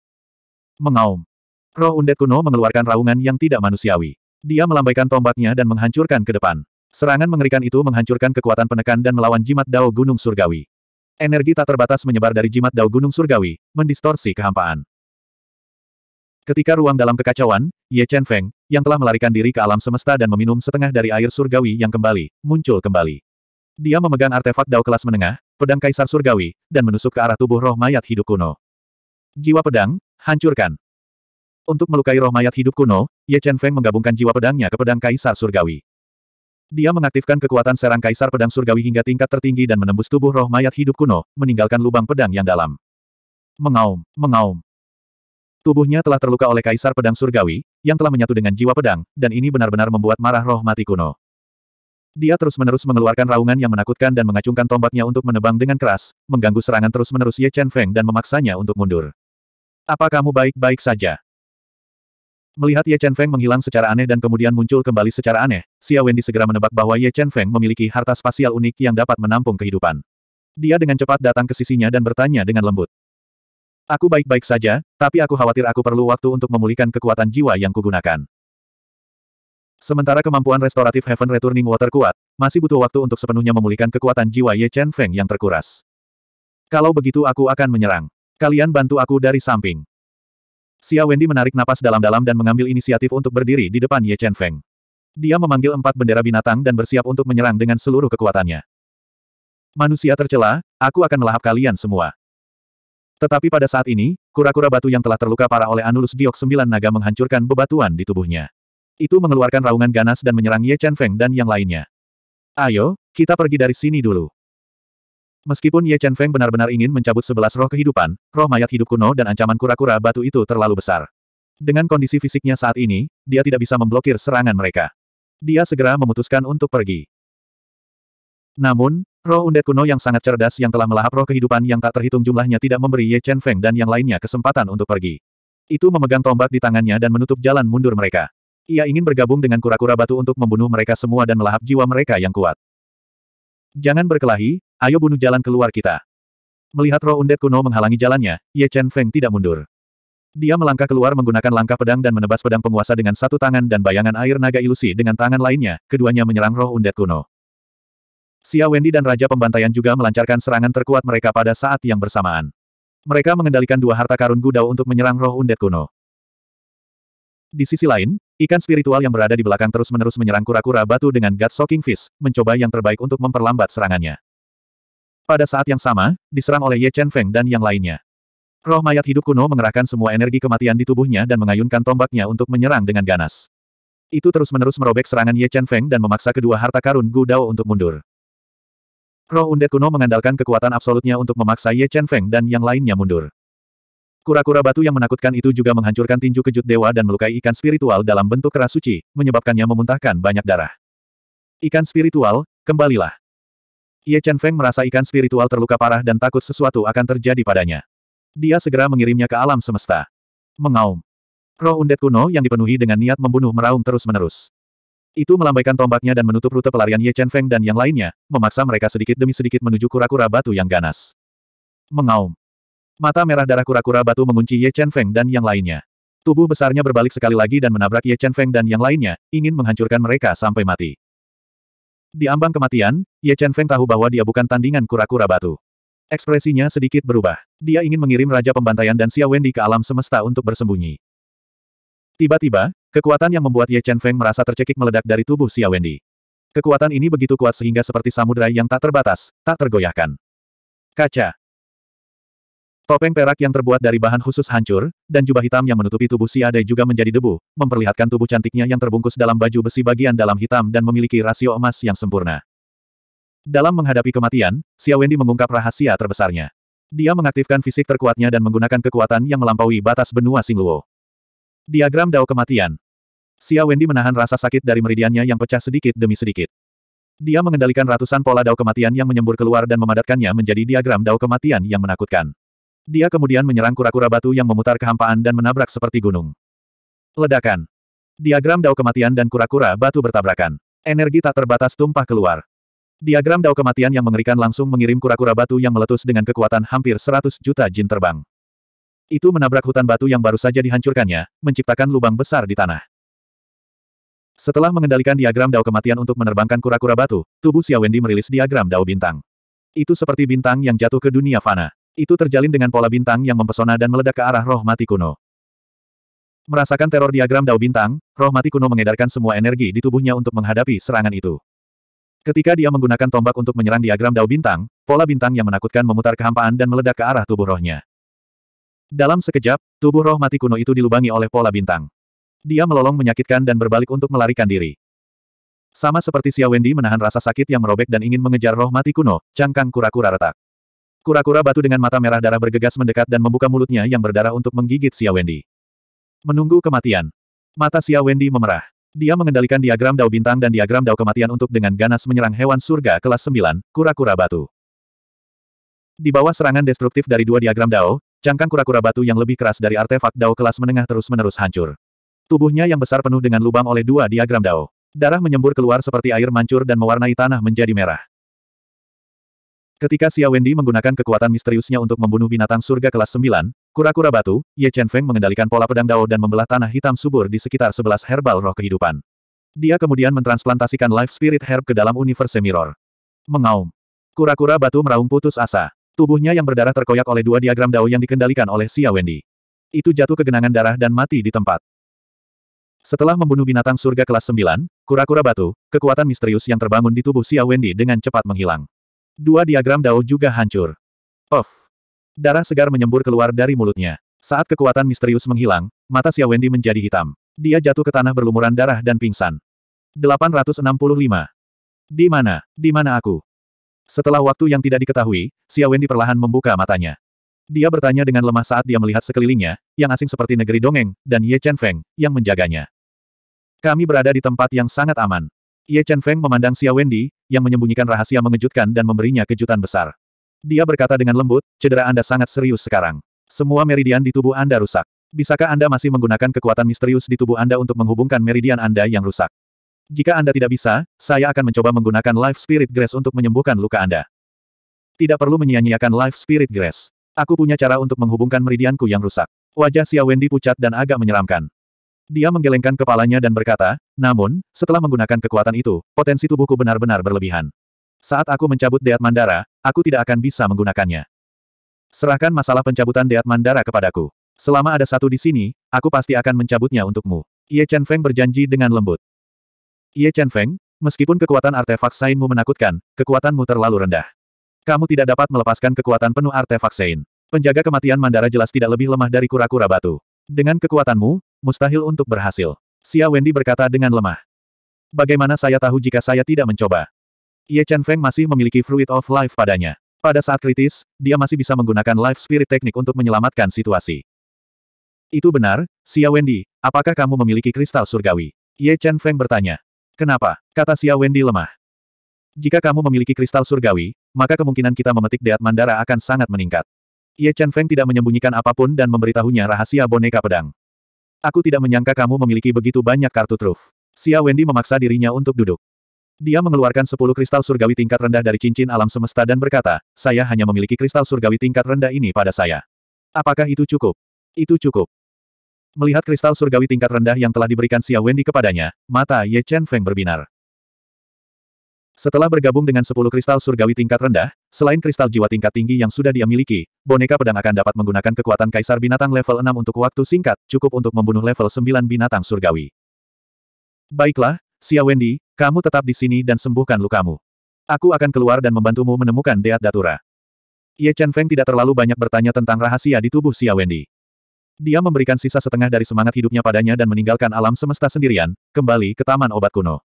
Mengaum. Roh undet kuno mengeluarkan raungan yang tidak manusiawi. Dia melambaikan tombaknya dan menghancurkan ke depan. Serangan mengerikan itu menghancurkan kekuatan penekan dan melawan jimat Dao Gunung Surgawi. Energi tak terbatas menyebar dari jimat Dao Gunung Surgawi, mendistorsi kehampaan. Ketika ruang dalam kekacauan, Ye Chen Feng, yang telah melarikan diri ke alam semesta dan meminum setengah dari air surgawi yang kembali, muncul kembali. Dia memegang artefak Dao kelas menengah, pedang kaisar surgawi, dan menusuk ke arah tubuh roh mayat hidup kuno. Jiwa pedang, hancurkan. Untuk melukai roh mayat hidup kuno, Ye Chen Feng menggabungkan jiwa pedangnya ke pedang kaisar surgawi. Dia mengaktifkan kekuatan serang kaisar pedang surgawi hingga tingkat tertinggi dan menembus tubuh roh mayat hidup kuno, meninggalkan lubang pedang yang dalam. Mengaum, mengaum. Tubuhnya telah terluka oleh kaisar pedang surgawi, yang telah menyatu dengan jiwa pedang, dan ini benar-benar membuat marah roh mati kuno. Dia terus-menerus mengeluarkan raungan yang menakutkan dan mengacungkan tombaknya untuk menebang dengan keras, mengganggu serangan terus-menerus Ye Chen Feng dan memaksanya untuk mundur. Apa kamu baik-baik saja? Melihat Ye Chen Feng menghilang secara aneh dan kemudian muncul kembali secara aneh, Xia Wendy segera menebak bahwa Ye Chen Feng memiliki harta spasial unik yang dapat menampung kehidupan. Dia dengan cepat datang ke sisinya dan bertanya dengan lembut. Aku baik-baik saja, tapi aku khawatir aku perlu waktu untuk memulihkan kekuatan jiwa yang kugunakan. Sementara kemampuan restoratif Heaven Returning Water kuat, masih butuh waktu untuk sepenuhnya memulihkan kekuatan jiwa Ye Chen Feng yang terkuras. Kalau begitu aku akan menyerang. Kalian bantu aku dari samping. Xia Wendy menarik napas dalam-dalam dan mengambil inisiatif untuk berdiri di depan Ye Chen Feng. Dia memanggil empat bendera binatang dan bersiap untuk menyerang dengan seluruh kekuatannya. Manusia tercela, aku akan melahap kalian semua. Tetapi pada saat ini, kura-kura batu yang telah terluka parah oleh Anulus Giok Sembilan Naga menghancurkan bebatuan di tubuhnya. Itu mengeluarkan raungan ganas dan menyerang Ye Chen Feng dan yang lainnya. Ayo, kita pergi dari sini dulu. Meskipun Ye Chen Feng benar-benar ingin mencabut sebelas roh kehidupan, roh mayat hidup kuno dan ancaman kura-kura batu itu terlalu besar. Dengan kondisi fisiknya saat ini, dia tidak bisa memblokir serangan mereka. Dia segera memutuskan untuk pergi. Namun, roh undet kuno yang sangat cerdas yang telah melahap roh kehidupan yang tak terhitung jumlahnya tidak memberi Ye Chen Feng dan yang lainnya kesempatan untuk pergi. Itu memegang tombak di tangannya dan menutup jalan mundur mereka. Ia ingin bergabung dengan kura-kura batu untuk membunuh mereka semua dan melahap jiwa mereka yang kuat. Jangan berkelahi, Ayo bunuh jalan keluar kita. Melihat roh undet kuno menghalangi jalannya, Ye Chen Feng tidak mundur. Dia melangkah keluar menggunakan langkah pedang dan menebas pedang penguasa dengan satu tangan dan bayangan air naga ilusi dengan tangan lainnya, keduanya menyerang roh undet kuno. Xia Wendy dan Raja Pembantaian juga melancarkan serangan terkuat mereka pada saat yang bersamaan. Mereka mengendalikan dua harta karun Gudau untuk menyerang roh undet kuno. Di sisi lain, ikan spiritual yang berada di belakang terus-menerus menyerang kura-kura batu dengan God Soaking Fish, mencoba yang terbaik untuk memperlambat serangannya. Pada saat yang sama, diserang oleh Ye Chen Feng dan yang lainnya. Roh mayat hidup kuno mengerahkan semua energi kematian di tubuhnya dan mengayunkan tombaknya untuk menyerang dengan ganas. Itu terus-menerus merobek serangan Ye Chen Feng dan memaksa kedua harta karun Gu Dao untuk mundur. Roh undet kuno mengandalkan kekuatan absolutnya untuk memaksa Ye Chen Feng dan yang lainnya mundur. Kura-kura batu yang menakutkan itu juga menghancurkan tinju kejut dewa dan melukai ikan spiritual dalam bentuk keras suci, menyebabkannya memuntahkan banyak darah. Ikan spiritual, kembalilah. Ye Chen Feng merasa ikan spiritual terluka parah dan takut sesuatu akan terjadi padanya. Dia segera mengirimnya ke alam semesta. Mengaum. Roh undet kuno yang dipenuhi dengan niat membunuh meraung terus-menerus. Itu melambaikan tombaknya dan menutup rute pelarian Ye Chen Feng dan yang lainnya, memaksa mereka sedikit demi sedikit menuju kura-kura batu yang ganas. Mengaum. Mata merah darah kura-kura batu mengunci Ye Chen Feng dan yang lainnya. Tubuh besarnya berbalik sekali lagi dan menabrak Ye Chen Feng dan yang lainnya, ingin menghancurkan mereka sampai mati. Di ambang kematian, Ye Chen Feng tahu bahwa dia bukan tandingan kura-kura batu. Ekspresinya sedikit berubah. Dia ingin mengirim Raja Pembantaian dan Xia Wendy ke alam semesta untuk bersembunyi. Tiba-tiba, kekuatan yang membuat Ye Chen Feng merasa tercekik meledak dari tubuh Xia Wendy. Kekuatan ini begitu kuat sehingga seperti samudera yang tak terbatas, tak tergoyahkan. Kaca. Topeng perak yang terbuat dari bahan khusus hancur, dan jubah hitam yang menutupi tubuh Siade juga menjadi debu, memperlihatkan tubuh cantiknya yang terbungkus dalam baju besi bagian dalam hitam dan memiliki rasio emas yang sempurna. Dalam menghadapi kematian, Xia Wendy mengungkap rahasia terbesarnya. Dia mengaktifkan fisik terkuatnya dan menggunakan kekuatan yang melampaui batas benua Singluo. Diagram Dao Kematian Xia Wendy menahan rasa sakit dari meridiannya yang pecah sedikit demi sedikit. Dia mengendalikan ratusan pola Dao Kematian yang menyembur keluar dan memadatkannya menjadi diagram Dao Kematian yang menakutkan. Dia kemudian menyerang kura-kura batu yang memutar kehampaan dan menabrak seperti gunung. Ledakan. Diagram dao kematian dan kura-kura batu bertabrakan. Energi tak terbatas tumpah keluar. Diagram dao kematian yang mengerikan langsung mengirim kura-kura batu yang meletus dengan kekuatan hampir 100 juta jin terbang. Itu menabrak hutan batu yang baru saja dihancurkannya, menciptakan lubang besar di tanah. Setelah mengendalikan diagram dao kematian untuk menerbangkan kura-kura batu, tubuh Xiao Wendi merilis diagram dao bintang. Itu seperti bintang yang jatuh ke dunia fana. Itu terjalin dengan pola bintang yang mempesona dan meledak ke arah roh mati kuno. Merasakan teror diagram dao bintang, roh mati kuno mengedarkan semua energi di tubuhnya untuk menghadapi serangan itu. Ketika dia menggunakan tombak untuk menyerang diagram dao bintang, pola bintang yang menakutkan memutar kehampaan dan meledak ke arah tubuh rohnya. Dalam sekejap, tubuh roh mati kuno itu dilubangi oleh pola bintang. Dia melolong menyakitkan dan berbalik untuk melarikan diri. Sama seperti Xia Wendy menahan rasa sakit yang merobek dan ingin mengejar roh mati kuno, cangkang kura-kura retak. Kura-kura batu dengan mata merah darah bergegas mendekat dan membuka mulutnya yang berdarah untuk menggigit Xia Wendy. Menunggu kematian. Mata Xia Wendy memerah. Dia mengendalikan diagram dao bintang dan diagram dao kematian untuk dengan ganas menyerang hewan surga kelas 9, kura-kura batu. Di bawah serangan destruktif dari dua diagram dao, cangkang kura-kura batu yang lebih keras dari artefak dao kelas menengah terus-menerus hancur. Tubuhnya yang besar penuh dengan lubang oleh dua diagram dao. Darah menyembur keluar seperti air mancur dan mewarnai tanah menjadi merah. Ketika Xia Wendy menggunakan kekuatan misteriusnya untuk membunuh binatang surga kelas 9, kura-kura batu, Ye Chen Feng mengendalikan pola pedang Dao dan membelah tanah hitam subur di sekitar sebelas herbal roh kehidupan. Dia kemudian mentransplantasikan life spirit herb ke dalam universe mirror. Mengaum. Kura-kura batu meraung putus asa. Tubuhnya yang berdarah terkoyak oleh dua diagram Dao yang dikendalikan oleh Xia Wendy. Itu jatuh ke genangan darah dan mati di tempat. Setelah membunuh binatang surga kelas 9, kura-kura batu, kekuatan misterius yang terbangun di tubuh Xia Wendy dengan cepat menghilang. Dua diagram Dao juga hancur. Of. Darah segar menyembur keluar dari mulutnya. Saat kekuatan misterius menghilang, mata Xia Wendy menjadi hitam. Dia jatuh ke tanah berlumuran darah dan pingsan. 865. Di mana? Di mana aku? Setelah waktu yang tidak diketahui, Xia Wendy perlahan membuka matanya. Dia bertanya dengan lemah saat dia melihat sekelilingnya, yang asing seperti negeri dongeng, dan Ye Chen Feng, yang menjaganya. Kami berada di tempat yang sangat aman. Ye Chen Feng memandang Xia Wendy, yang menyembunyikan rahasia mengejutkan dan memberinya kejutan besar. Dia berkata dengan lembut, cedera Anda sangat serius sekarang. Semua meridian di tubuh Anda rusak. Bisakah Anda masih menggunakan kekuatan misterius di tubuh Anda untuk menghubungkan meridian Anda yang rusak? Jika Anda tidak bisa, saya akan mencoba menggunakan Life Spirit Grace untuk menyembuhkan luka Anda. Tidak perlu menyia-nyiakan Life Spirit Grace. Aku punya cara untuk menghubungkan meridianku yang rusak. Wajah Xia Wendy pucat dan agak menyeramkan. Dia menggelengkan kepalanya dan berkata, namun, setelah menggunakan kekuatan itu, potensi tubuhku benar-benar berlebihan. Saat aku mencabut Deat Mandara, aku tidak akan bisa menggunakannya. Serahkan masalah pencabutan Deat Mandara kepadaku. Selama ada satu di sini, aku pasti akan mencabutnya untukmu. Ye Chen Feng berjanji dengan lembut. Ye Chen Feng, meskipun kekuatan artefak Sainmu menakutkan, kekuatanmu terlalu rendah. Kamu tidak dapat melepaskan kekuatan penuh artefak Sain. Penjaga kematian Mandara jelas tidak lebih lemah dari kura-kura batu. Dengan kekuatanmu, mustahil untuk berhasil. Xia Wendy berkata dengan lemah. Bagaimana saya tahu jika saya tidak mencoba? Ye Chen Feng masih memiliki fruit of life padanya. Pada saat kritis, dia masih bisa menggunakan life spirit teknik untuk menyelamatkan situasi. Itu benar, Xia Wendy, apakah kamu memiliki kristal surgawi? Ye Chen Feng bertanya. Kenapa? Kata Xia Wendy lemah. Jika kamu memiliki kristal surgawi, maka kemungkinan kita memetik Deat Mandara akan sangat meningkat. Ye Chen Feng tidak menyembunyikan apapun dan memberitahunya rahasia boneka pedang. Aku tidak menyangka kamu memiliki begitu banyak kartu truf. Xia Wendy memaksa dirinya untuk duduk. Dia mengeluarkan sepuluh kristal surgawi tingkat rendah dari cincin alam semesta dan berkata, saya hanya memiliki kristal surgawi tingkat rendah ini pada saya. Apakah itu cukup? Itu cukup. Melihat kristal surgawi tingkat rendah yang telah diberikan Xia Wendy kepadanya, mata Ye Chen Feng berbinar. Setelah bergabung dengan 10 kristal surgawi tingkat rendah, selain kristal jiwa tingkat tinggi yang sudah dia miliki, boneka pedang akan dapat menggunakan kekuatan kaisar binatang level 6 untuk waktu singkat, cukup untuk membunuh level 9 binatang surgawi. Baiklah, Xia Wendy, kamu tetap di sini dan sembuhkan lukamu. Aku akan keluar dan membantumu menemukan Deat Datura. Ye Chen Feng tidak terlalu banyak bertanya tentang rahasia di tubuh Xia Wendy. Dia memberikan sisa setengah dari semangat hidupnya padanya dan meninggalkan alam semesta sendirian, kembali ke Taman Obat Kuno.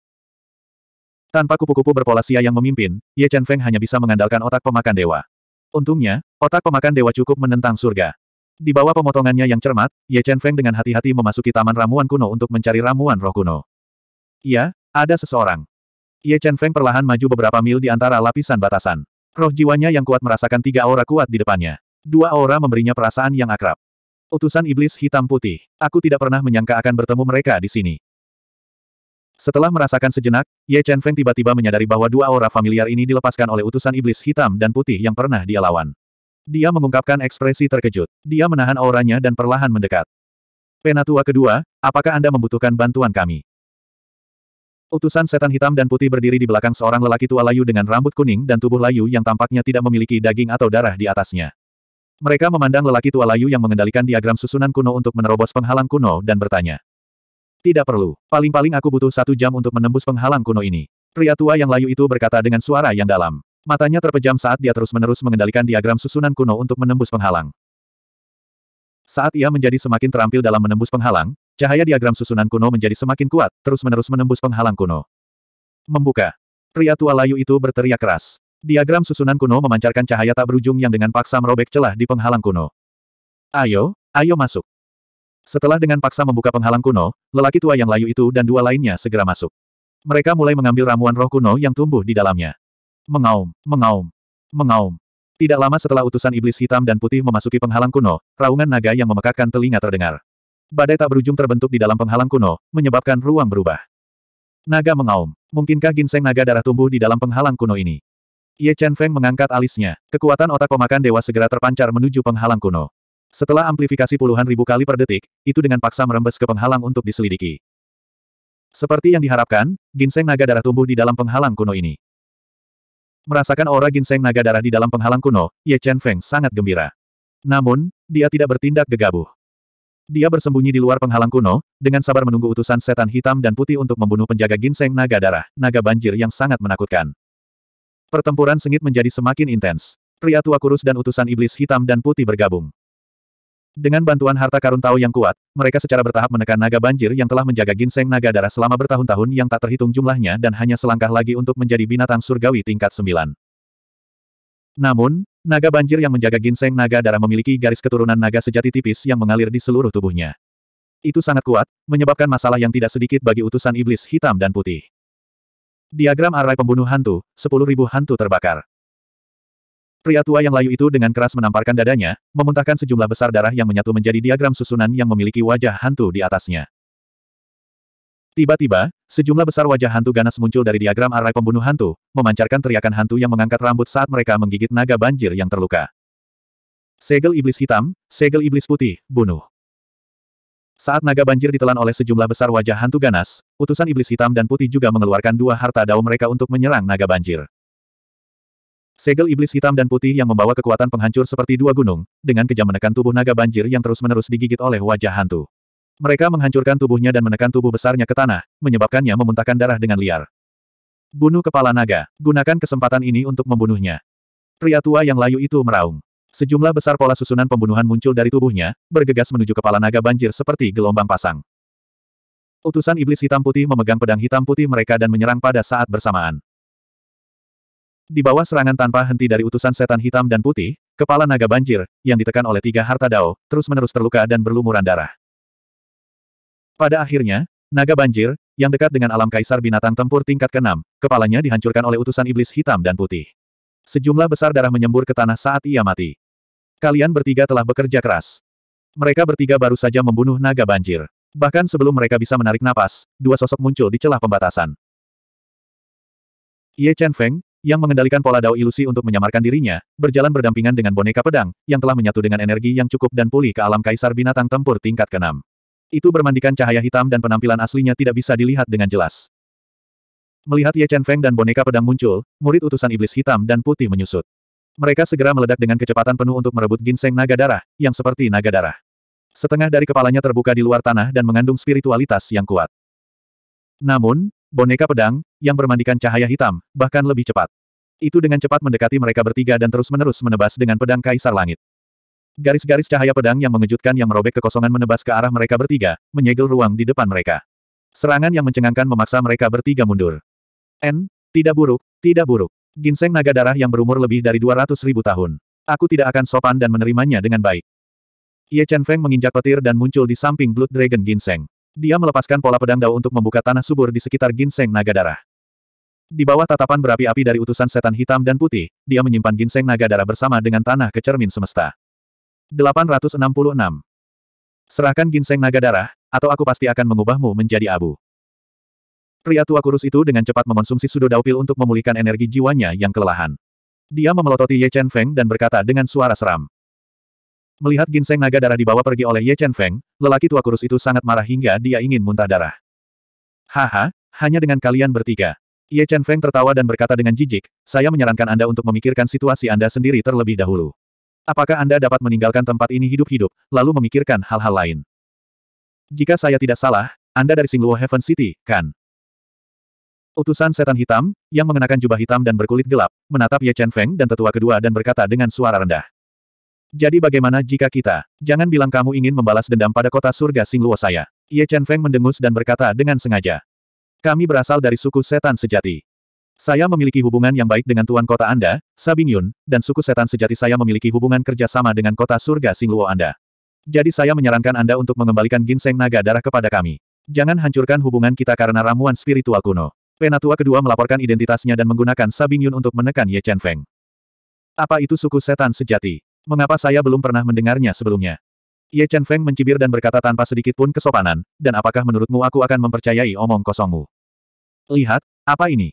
Tanpa kupu-kupu berpola sia yang memimpin, Ye Chen Feng hanya bisa mengandalkan otak pemakan dewa. Untungnya, otak pemakan dewa cukup menentang surga. Di bawah pemotongannya yang cermat, Ye Chen Feng dengan hati-hati memasuki taman ramuan kuno untuk mencari ramuan roh kuno. Iya, ada seseorang. Ye Chen Feng perlahan maju beberapa mil di antara lapisan batasan. Roh jiwanya yang kuat merasakan tiga aura kuat di depannya. Dua aura memberinya perasaan yang akrab. Utusan iblis hitam putih. Aku tidak pernah menyangka akan bertemu mereka di sini. Setelah merasakan sejenak, Ye Chen Feng tiba-tiba menyadari bahwa dua aura familiar ini dilepaskan oleh utusan iblis hitam dan putih yang pernah dia lawan. Dia mengungkapkan ekspresi terkejut. Dia menahan auranya dan perlahan mendekat. Penatua kedua, apakah Anda membutuhkan bantuan kami? Utusan setan hitam dan putih berdiri di belakang seorang lelaki tua layu dengan rambut kuning dan tubuh layu yang tampaknya tidak memiliki daging atau darah di atasnya. Mereka memandang lelaki tua layu yang mengendalikan diagram susunan kuno untuk menerobos penghalang kuno dan bertanya. Tidak perlu. Paling-paling aku butuh satu jam untuk menembus penghalang kuno ini. Pria tua yang layu itu berkata dengan suara yang dalam. Matanya terpejam saat dia terus-menerus mengendalikan diagram susunan kuno untuk menembus penghalang. Saat ia menjadi semakin terampil dalam menembus penghalang, cahaya diagram susunan kuno menjadi semakin kuat, terus-menerus menembus penghalang kuno. Membuka. Pria tua layu itu berteriak keras. Diagram susunan kuno memancarkan cahaya tak berujung yang dengan paksa merobek celah di penghalang kuno. Ayo, ayo masuk. Setelah dengan paksa membuka penghalang kuno, lelaki tua yang layu itu dan dua lainnya segera masuk. Mereka mulai mengambil ramuan roh kuno yang tumbuh di dalamnya. Mengaum, mengaum, mengaum. Tidak lama setelah utusan iblis hitam dan putih memasuki penghalang kuno, raungan naga yang memekakkan telinga terdengar. Badai tak berujung terbentuk di dalam penghalang kuno, menyebabkan ruang berubah. Naga mengaum. Mungkinkah ginseng naga darah tumbuh di dalam penghalang kuno ini? Ye Chen Feng mengangkat alisnya. Kekuatan otak pemakan dewa segera terpancar menuju penghalang kuno. Setelah amplifikasi puluhan ribu kali per detik, itu dengan paksa merembes ke penghalang untuk diselidiki. Seperti yang diharapkan, ginseng naga darah tumbuh di dalam penghalang kuno ini. Merasakan aura ginseng naga darah di dalam penghalang kuno, Ye Chen Feng sangat gembira. Namun, dia tidak bertindak gegabah. Dia bersembunyi di luar penghalang kuno, dengan sabar menunggu utusan setan hitam dan putih untuk membunuh penjaga ginseng naga darah, naga banjir yang sangat menakutkan. Pertempuran sengit menjadi semakin intens. Pria tua kurus dan utusan iblis hitam dan putih bergabung. Dengan bantuan harta karun tahu yang kuat, mereka secara bertahap menekan naga banjir yang telah menjaga ginseng naga darah selama bertahun-tahun yang tak terhitung jumlahnya dan hanya selangkah lagi untuk menjadi binatang surgawi tingkat 9. Namun, naga banjir yang menjaga ginseng naga darah memiliki garis keturunan naga sejati tipis yang mengalir di seluruh tubuhnya. Itu sangat kuat, menyebabkan masalah yang tidak sedikit bagi utusan iblis hitam dan putih. Diagram arai pembunuh hantu, 10.000 hantu terbakar. Pria tua yang layu itu dengan keras menamparkan dadanya, memuntahkan sejumlah besar darah yang menyatu menjadi diagram susunan yang memiliki wajah hantu di atasnya. Tiba-tiba, sejumlah besar wajah hantu ganas muncul dari diagram arai pembunuh hantu, memancarkan teriakan hantu yang mengangkat rambut saat mereka menggigit naga banjir yang terluka. Segel iblis hitam, segel iblis putih, bunuh. Saat naga banjir ditelan oleh sejumlah besar wajah hantu ganas, utusan iblis hitam dan putih juga mengeluarkan dua harta daun mereka untuk menyerang naga banjir. Segel iblis hitam dan putih yang membawa kekuatan penghancur seperti dua gunung, dengan kejam menekan tubuh naga banjir yang terus-menerus digigit oleh wajah hantu. Mereka menghancurkan tubuhnya dan menekan tubuh besarnya ke tanah, menyebabkannya memuntahkan darah dengan liar. Bunuh kepala naga, gunakan kesempatan ini untuk membunuhnya. Pria tua yang layu itu meraung. Sejumlah besar pola susunan pembunuhan muncul dari tubuhnya, bergegas menuju kepala naga banjir seperti gelombang pasang. Utusan iblis hitam putih memegang pedang hitam putih mereka dan menyerang pada saat bersamaan. Di bawah serangan tanpa henti dari utusan setan hitam dan putih, kepala naga banjir, yang ditekan oleh tiga harta dao, terus-menerus terluka dan berlumuran darah. Pada akhirnya, naga banjir, yang dekat dengan alam kaisar binatang tempur tingkat ke-6, kepalanya dihancurkan oleh utusan iblis hitam dan putih. Sejumlah besar darah menyembur ke tanah saat ia mati. Kalian bertiga telah bekerja keras. Mereka bertiga baru saja membunuh naga banjir. Bahkan sebelum mereka bisa menarik napas, dua sosok muncul di celah pembatasan. Ye Chen Feng, yang mengendalikan pola dao ilusi untuk menyamarkan dirinya, berjalan berdampingan dengan boneka pedang, yang telah menyatu dengan energi yang cukup dan pulih ke alam kaisar binatang tempur tingkat ke-6. Itu bermandikan cahaya hitam dan penampilan aslinya tidak bisa dilihat dengan jelas. Melihat Ye Chen Feng dan boneka pedang muncul, murid utusan iblis hitam dan putih menyusut. Mereka segera meledak dengan kecepatan penuh untuk merebut ginseng naga darah, yang seperti naga darah. Setengah dari kepalanya terbuka di luar tanah dan mengandung spiritualitas yang kuat. Namun, boneka pedang, yang bermandikan cahaya hitam, bahkan lebih cepat. Itu dengan cepat mendekati mereka bertiga dan terus-menerus menebas dengan pedang Kaisar Langit. Garis-garis cahaya pedang yang mengejutkan yang merobek kekosongan menebas ke arah mereka bertiga, menyegel ruang di depan mereka. Serangan yang mencengangkan memaksa mereka bertiga mundur. N, tidak buruk, tidak buruk. Ginseng naga darah yang berumur lebih dari 200 ribu tahun. Aku tidak akan sopan dan menerimanya dengan baik. Ye Chen Feng menginjak petir dan muncul di samping Blood Dragon Ginseng. Dia melepaskan pola pedang Dao untuk membuka tanah subur di sekitar ginseng naga darah. Di bawah tatapan berapi-api dari utusan setan hitam dan putih, dia menyimpan ginseng naga darah bersama dengan tanah ke cermin semesta. 866. Serahkan ginseng naga darah, atau aku pasti akan mengubahmu menjadi abu. Pria tua kurus itu dengan cepat mengonsumsi sudo daupil untuk memulihkan energi jiwanya yang kelelahan. Dia memelototi Ye Chen Feng dan berkata dengan suara seram. Melihat ginseng naga darah dibawa pergi oleh Ye Chen Feng, lelaki tua kurus itu sangat marah hingga dia ingin muntah darah. Haha, hanya dengan kalian bertiga. Ye Chen Feng tertawa dan berkata dengan jijik, saya menyarankan Anda untuk memikirkan situasi Anda sendiri terlebih dahulu. Apakah Anda dapat meninggalkan tempat ini hidup-hidup, lalu memikirkan hal-hal lain? Jika saya tidak salah, Anda dari Singluo Heaven City, kan? Utusan setan hitam, yang mengenakan jubah hitam dan berkulit gelap, menatap Ye Chen Feng dan tetua kedua dan berkata dengan suara rendah. Jadi bagaimana jika kita? Jangan bilang kamu ingin membalas dendam pada kota surga Singluo saya. Ye Chen Feng mendengus dan berkata dengan sengaja. Kami berasal dari suku setan sejati. Saya memiliki hubungan yang baik dengan tuan kota Anda, Sabing Yun, dan suku setan sejati saya memiliki hubungan kerjasama dengan kota surga Singluo Anda. Jadi saya menyarankan Anda untuk mengembalikan ginseng naga darah kepada kami. Jangan hancurkan hubungan kita karena ramuan spiritual kuno. Penatua kedua melaporkan identitasnya dan menggunakan Sabing Yun untuk menekan Ye Chen Feng. Apa itu suku setan sejati? Mengapa saya belum pernah mendengarnya sebelumnya? Ye Chen Feng mencibir dan berkata tanpa sedikit pun kesopanan, dan apakah menurutmu aku akan mempercayai omong kosongmu? Lihat, apa ini?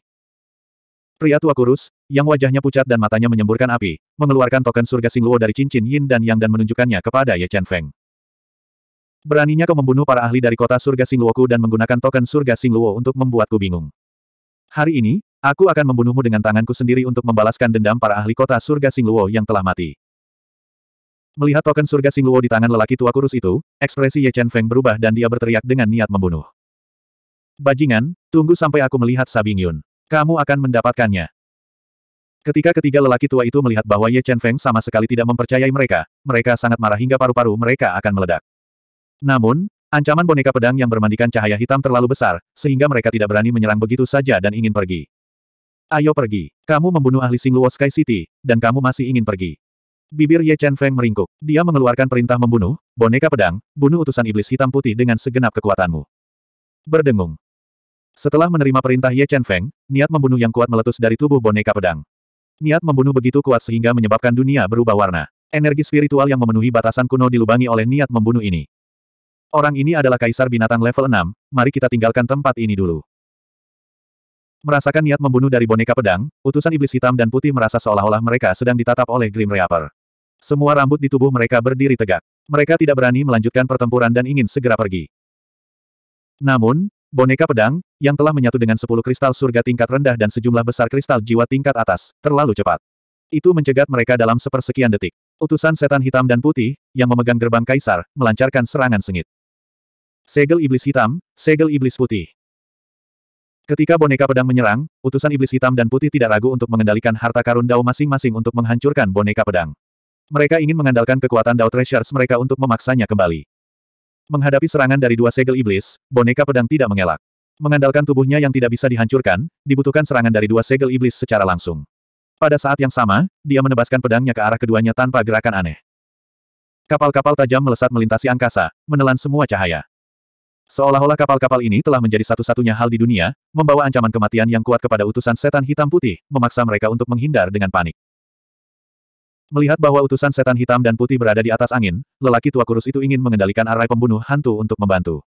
Pria tua kurus, yang wajahnya pucat dan matanya menyemburkan api, mengeluarkan token surga Singluo dari cincin Yin dan Yang dan menunjukkannya kepada Ye Chen Feng. Beraninya kau membunuh para ahli dari kota surga Singluoku dan menggunakan token surga Singluo untuk membuatku bingung. Hari ini, aku akan membunuhmu dengan tanganku sendiri untuk membalaskan dendam para ahli kota surga Singluo yang telah mati. Melihat token surga Singluo di tangan lelaki tua kurus itu, ekspresi Ye Chen Feng berubah dan dia berteriak dengan niat membunuh. Bajingan, tunggu sampai aku melihat Sabing Yun. Kamu akan mendapatkannya. Ketika ketiga lelaki tua itu melihat bahwa Ye Chen Feng sama sekali tidak mempercayai mereka, mereka sangat marah hingga paru-paru mereka akan meledak. Namun, Ancaman boneka pedang yang bermandikan cahaya hitam terlalu besar, sehingga mereka tidak berani menyerang begitu saja dan ingin pergi. Ayo pergi. Kamu membunuh ahli Singluo Sky City, dan kamu masih ingin pergi. Bibir Ye Chen Feng meringkuk. Dia mengeluarkan perintah membunuh, boneka pedang, bunuh utusan iblis hitam putih dengan segenap kekuatanmu. Berdengung. Setelah menerima perintah Ye Chen Feng, niat membunuh yang kuat meletus dari tubuh boneka pedang. Niat membunuh begitu kuat sehingga menyebabkan dunia berubah warna. Energi spiritual yang memenuhi batasan kuno dilubangi oleh niat membunuh ini. Orang ini adalah kaisar binatang level 6, mari kita tinggalkan tempat ini dulu. Merasakan niat membunuh dari boneka pedang, utusan iblis hitam dan putih merasa seolah-olah mereka sedang ditatap oleh Grim Reaper. Semua rambut di tubuh mereka berdiri tegak. Mereka tidak berani melanjutkan pertempuran dan ingin segera pergi. Namun, boneka pedang, yang telah menyatu dengan sepuluh kristal surga tingkat rendah dan sejumlah besar kristal jiwa tingkat atas, terlalu cepat. Itu mencegat mereka dalam sepersekian detik. Utusan setan hitam dan putih, yang memegang gerbang kaisar, melancarkan serangan sengit. Segel iblis hitam, segel iblis putih. Ketika boneka pedang menyerang, utusan iblis hitam dan putih tidak ragu untuk mengendalikan harta karun dao masing-masing untuk menghancurkan boneka pedang. Mereka ingin mengandalkan kekuatan Dao Treasures mereka untuk memaksanya kembali. Menghadapi serangan dari dua segel iblis, boneka pedang tidak mengelak. Mengandalkan tubuhnya yang tidak bisa dihancurkan, dibutuhkan serangan dari dua segel iblis secara langsung. Pada saat yang sama, dia menebaskan pedangnya ke arah keduanya tanpa gerakan aneh. Kapal-kapal tajam melesat melintasi angkasa, menelan semua cahaya. Seolah-olah kapal-kapal ini telah menjadi satu-satunya hal di dunia, membawa ancaman kematian yang kuat kepada utusan setan hitam putih, memaksa mereka untuk menghindar dengan panik. Melihat bahwa utusan setan hitam dan putih berada di atas angin, lelaki tua kurus itu ingin mengendalikan arai pembunuh hantu untuk membantu.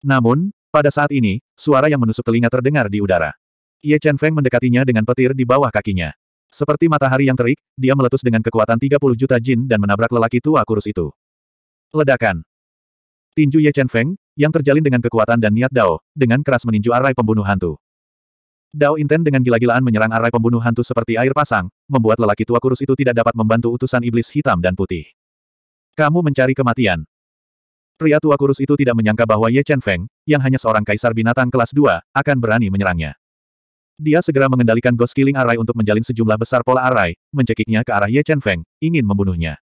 Namun, pada saat ini, suara yang menusuk telinga terdengar di udara. Ye Chen Feng mendekatinya dengan petir di bawah kakinya. Seperti matahari yang terik, dia meletus dengan kekuatan 30 juta jin dan menabrak lelaki tua kurus itu. Ledakan. Tinju Ye Chen Feng, yang terjalin dengan kekuatan dan niat Dao, dengan keras meninju arai pembunuh hantu. Dao Inten dengan gila-gilaan menyerang arai pembunuh hantu seperti air pasang, membuat lelaki tua kurus itu tidak dapat membantu utusan iblis hitam dan putih. Kamu mencari kematian. Pria tua kurus itu tidak menyangka bahwa Ye Chen Feng, yang hanya seorang kaisar binatang kelas 2, akan berani menyerangnya. Dia segera mengendalikan Ghost Killing arai untuk menjalin sejumlah besar pola arai, mencekiknya ke arah Ye Chen Feng, ingin membunuhnya.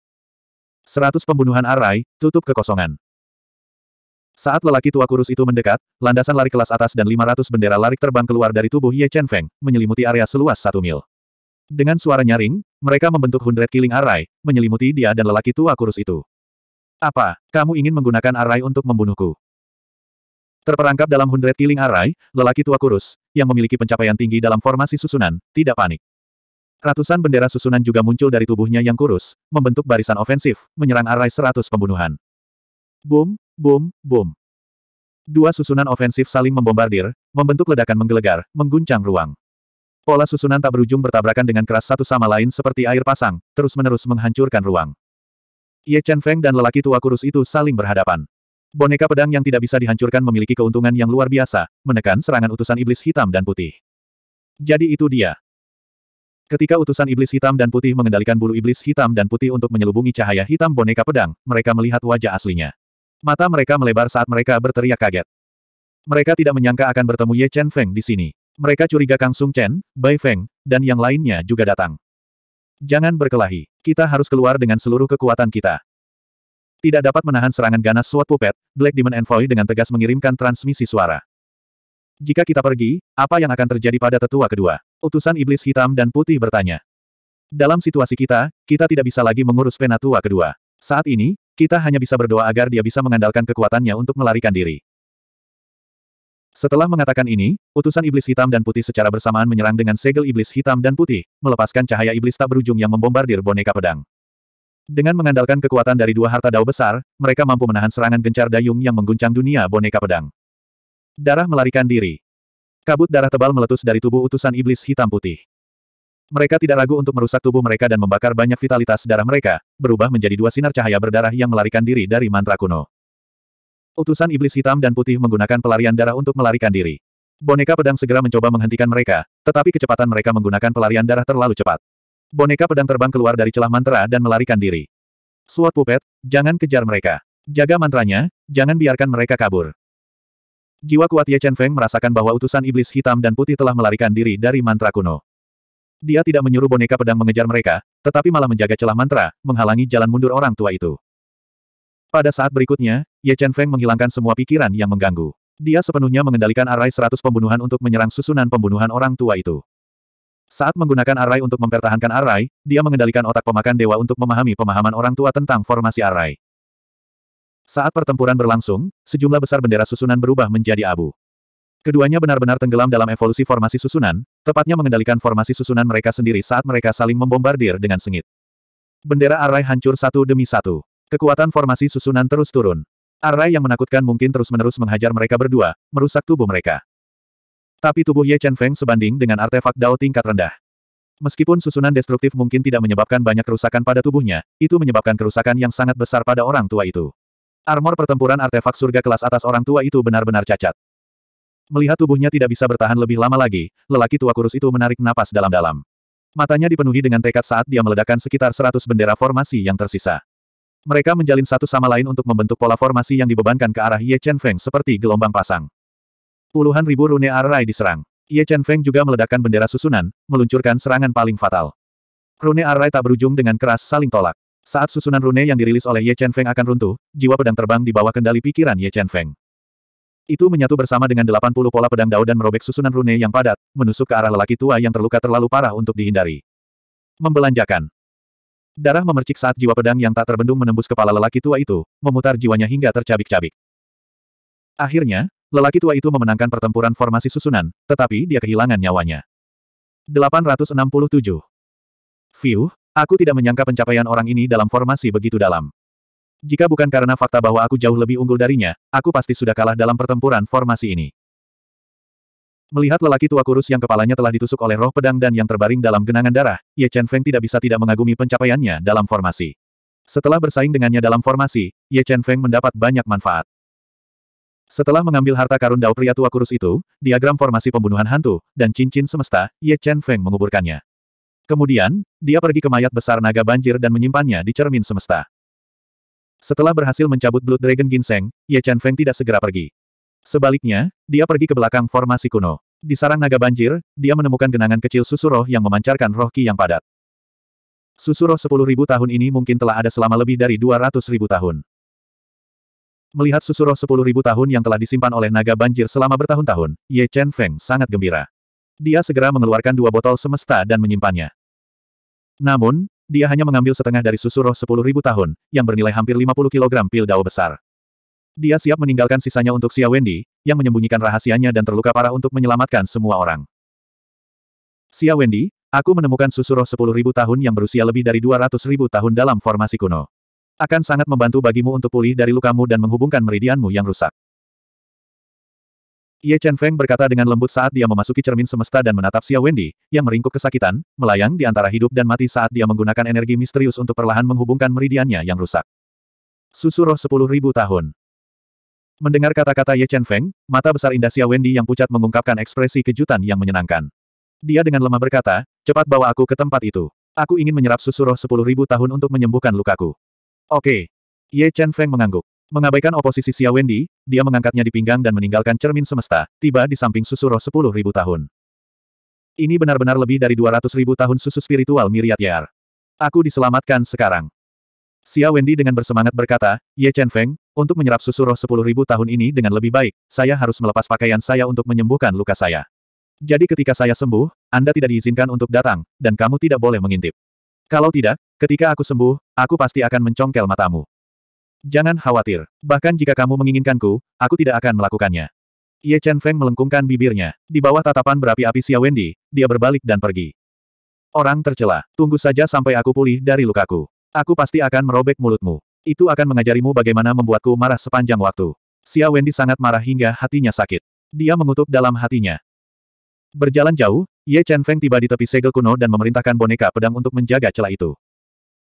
Seratus pembunuhan arai, tutup kekosongan. Saat lelaki tua kurus itu mendekat, landasan lari kelas atas dan 500 bendera larik terbang keluar dari tubuh Ye Chen Feng, menyelimuti area seluas satu mil. Dengan suara nyaring, mereka membentuk hundred killing array, menyelimuti dia dan lelaki tua kurus itu. Apa, kamu ingin menggunakan array untuk membunuhku? Terperangkap dalam hundred killing array, lelaki tua kurus, yang memiliki pencapaian tinggi dalam formasi susunan, tidak panik. Ratusan bendera susunan juga muncul dari tubuhnya yang kurus, membentuk barisan ofensif, menyerang array seratus pembunuhan. Boom, boom, boom. Dua susunan ofensif saling membombardir, membentuk ledakan menggelegar, mengguncang ruang. Pola susunan tak berujung bertabrakan dengan keras satu sama lain seperti air pasang, terus-menerus menghancurkan ruang. Ye Chen Feng dan lelaki tua kurus itu saling berhadapan. Boneka pedang yang tidak bisa dihancurkan memiliki keuntungan yang luar biasa, menekan serangan utusan iblis hitam dan putih. Jadi itu dia. Ketika utusan iblis hitam dan putih mengendalikan bulu iblis hitam dan putih untuk menyelubungi cahaya hitam boneka pedang, mereka melihat wajah aslinya. Mata mereka melebar saat mereka berteriak kaget. Mereka tidak menyangka akan bertemu Ye Chen Feng di sini. Mereka curiga Kang Sung Chen, Bai Feng, dan yang lainnya juga datang. Jangan berkelahi. Kita harus keluar dengan seluruh kekuatan kita. Tidak dapat menahan serangan ganas SWAT Puppet, Black Demon Envoy dengan tegas mengirimkan transmisi suara. Jika kita pergi, apa yang akan terjadi pada tetua kedua? Utusan Iblis Hitam dan Putih bertanya. Dalam situasi kita, kita tidak bisa lagi mengurus penatua kedua. Saat ini, kita hanya bisa berdoa agar dia bisa mengandalkan kekuatannya untuk melarikan diri. Setelah mengatakan ini, utusan iblis hitam dan putih secara bersamaan menyerang dengan segel iblis hitam dan putih, melepaskan cahaya iblis tak berujung yang membombardir boneka pedang. Dengan mengandalkan kekuatan dari dua harta dao besar, mereka mampu menahan serangan gencar dayung yang mengguncang dunia boneka pedang. Darah melarikan diri. Kabut darah tebal meletus dari tubuh utusan iblis hitam putih. Mereka tidak ragu untuk merusak tubuh mereka dan membakar banyak vitalitas darah mereka, berubah menjadi dua sinar cahaya berdarah yang melarikan diri dari mantra kuno. Utusan iblis hitam dan putih menggunakan pelarian darah untuk melarikan diri. Boneka pedang segera mencoba menghentikan mereka, tetapi kecepatan mereka menggunakan pelarian darah terlalu cepat. Boneka pedang terbang keluar dari celah mantra dan melarikan diri. Suat pupet, jangan kejar mereka. Jaga mantranya, jangan biarkan mereka kabur. Jiwa kuat Ye Chen Feng merasakan bahwa utusan iblis hitam dan putih telah melarikan diri dari mantra kuno. Dia tidak menyuruh boneka pedang mengejar mereka, tetapi malah menjaga celah mantra, menghalangi jalan mundur orang tua itu. Pada saat berikutnya, Ye Chen Feng menghilangkan semua pikiran yang mengganggu. Dia sepenuhnya mengendalikan arai seratus pembunuhan untuk menyerang susunan pembunuhan orang tua itu. Saat menggunakan arai untuk mempertahankan arai, dia mengendalikan otak pemakan dewa untuk memahami pemahaman orang tua tentang formasi arai. Saat pertempuran berlangsung, sejumlah besar bendera susunan berubah menjadi abu. Keduanya benar-benar tenggelam dalam evolusi formasi susunan, tepatnya mengendalikan formasi susunan mereka sendiri saat mereka saling membombardir dengan sengit. Bendera Arai hancur satu demi satu. Kekuatan formasi susunan terus turun. Arai yang menakutkan mungkin terus-menerus menghajar mereka berdua, merusak tubuh mereka. Tapi tubuh Ye Chen Feng sebanding dengan artefak Dao tingkat rendah. Meskipun susunan destruktif mungkin tidak menyebabkan banyak kerusakan pada tubuhnya, itu menyebabkan kerusakan yang sangat besar pada orang tua itu. Armor pertempuran artefak surga kelas atas orang tua itu benar-benar cacat. Melihat tubuhnya tidak bisa bertahan lebih lama lagi, lelaki tua kurus itu menarik napas dalam-dalam. Matanya dipenuhi dengan tekad saat dia meledakkan sekitar seratus bendera formasi yang tersisa. Mereka menjalin satu sama lain untuk membentuk pola formasi yang dibebankan ke arah Ye Chen Feng seperti gelombang pasang. Puluhan ribu rune arai diserang. Ye Chen Feng juga meledakkan bendera susunan, meluncurkan serangan paling fatal. Rune arai tak berujung dengan keras saling tolak. Saat susunan rune yang dirilis oleh Ye Chen Feng akan runtuh, jiwa pedang terbang di bawah kendali pikiran Ye Chen Feng. Itu menyatu bersama dengan 80 pola pedang dao dan merobek susunan rune yang padat, menusuk ke arah lelaki tua yang terluka terlalu parah untuk dihindari. Membelanjakan. Darah memercik saat jiwa pedang yang tak terbendung menembus kepala lelaki tua itu, memutar jiwanya hingga tercabik-cabik. Akhirnya, lelaki tua itu memenangkan pertempuran formasi susunan, tetapi dia kehilangan nyawanya. 867. Fiuh, aku tidak menyangka pencapaian orang ini dalam formasi begitu dalam. Jika bukan karena fakta bahwa aku jauh lebih unggul darinya, aku pasti sudah kalah dalam pertempuran formasi ini. Melihat lelaki tua kurus yang kepalanya telah ditusuk oleh roh pedang dan yang terbaring dalam genangan darah, Ye Chen Feng tidak bisa tidak mengagumi pencapaiannya dalam formasi. Setelah bersaing dengannya dalam formasi, Ye Chen Feng mendapat banyak manfaat. Setelah mengambil harta karun dao pria tua kurus itu, diagram formasi pembunuhan hantu, dan cincin semesta, Ye Chen Feng menguburkannya. Kemudian, dia pergi ke mayat besar naga banjir dan menyimpannya di cermin semesta. Setelah berhasil mencabut Blood Dragon Ginseng, Ye Chan Feng tidak segera pergi. Sebaliknya, dia pergi ke belakang formasi kuno. Di sarang naga banjir, dia menemukan genangan kecil susuro yang memancarkan roh ki yang padat. roh 10.000 tahun ini mungkin telah ada selama lebih dari 200.000 tahun. Melihat roh 10.000 tahun yang telah disimpan oleh naga banjir selama bertahun-tahun, Ye Chen Feng sangat gembira. Dia segera mengeluarkan dua botol semesta dan menyimpannya. Namun, dia hanya mengambil setengah dari susu roh sepuluh ribu tahun, yang bernilai hampir 50 kilogram pil dao besar. Dia siap meninggalkan sisanya untuk Xia Wendy, yang menyembunyikan rahasianya dan terluka parah untuk menyelamatkan semua orang. Xia Wendy, aku menemukan susu roh ribu tahun yang berusia lebih dari dua ratus ribu tahun dalam formasi kuno. Akan sangat membantu bagimu untuk pulih dari lukamu dan menghubungkan meridianmu yang rusak. Ye Chen Feng berkata dengan lembut saat dia memasuki cermin semesta dan menatap Xia Wendy, yang meringkuk kesakitan, melayang di antara hidup dan mati saat dia menggunakan energi misterius untuk perlahan menghubungkan meridiannya yang rusak. Susu roh sepuluh ribu tahun. Mendengar kata-kata Ye Chen Feng, mata besar indah Xia Wendy yang pucat mengungkapkan ekspresi kejutan yang menyenangkan. Dia dengan lemah berkata, cepat bawa aku ke tempat itu. Aku ingin menyerap susu roh sepuluh ribu tahun untuk menyembuhkan lukaku. Oke. Ye Chen Feng mengangguk. Mengabaikan oposisi Xia Wendy, dia mengangkatnya di pinggang dan meninggalkan cermin semesta, tiba di samping susu roh sepuluh ribu tahun. Ini benar-benar lebih dari dua ratus ribu tahun susu spiritual miriat Yar. Aku diselamatkan sekarang. Xia Wendy dengan bersemangat berkata, Ye Chen Feng, untuk menyerap susu roh sepuluh ribu tahun ini dengan lebih baik, saya harus melepas pakaian saya untuk menyembuhkan luka saya. Jadi ketika saya sembuh, Anda tidak diizinkan untuk datang, dan kamu tidak boleh mengintip. Kalau tidak, ketika aku sembuh, aku pasti akan mencongkel matamu. Jangan khawatir. Bahkan jika kamu menginginkanku, aku tidak akan melakukannya. Ye Chen Feng melengkungkan bibirnya. Di bawah tatapan berapi-api Xia Wendy, dia berbalik dan pergi. Orang tercela. Tunggu saja sampai aku pulih dari lukaku. Aku pasti akan merobek mulutmu. Itu akan mengajarimu bagaimana membuatku marah sepanjang waktu. Xia Wendy sangat marah hingga hatinya sakit. Dia mengutuk dalam hatinya. Berjalan jauh, Ye Chen Feng tiba di tepi segel kuno dan memerintahkan boneka pedang untuk menjaga celah itu.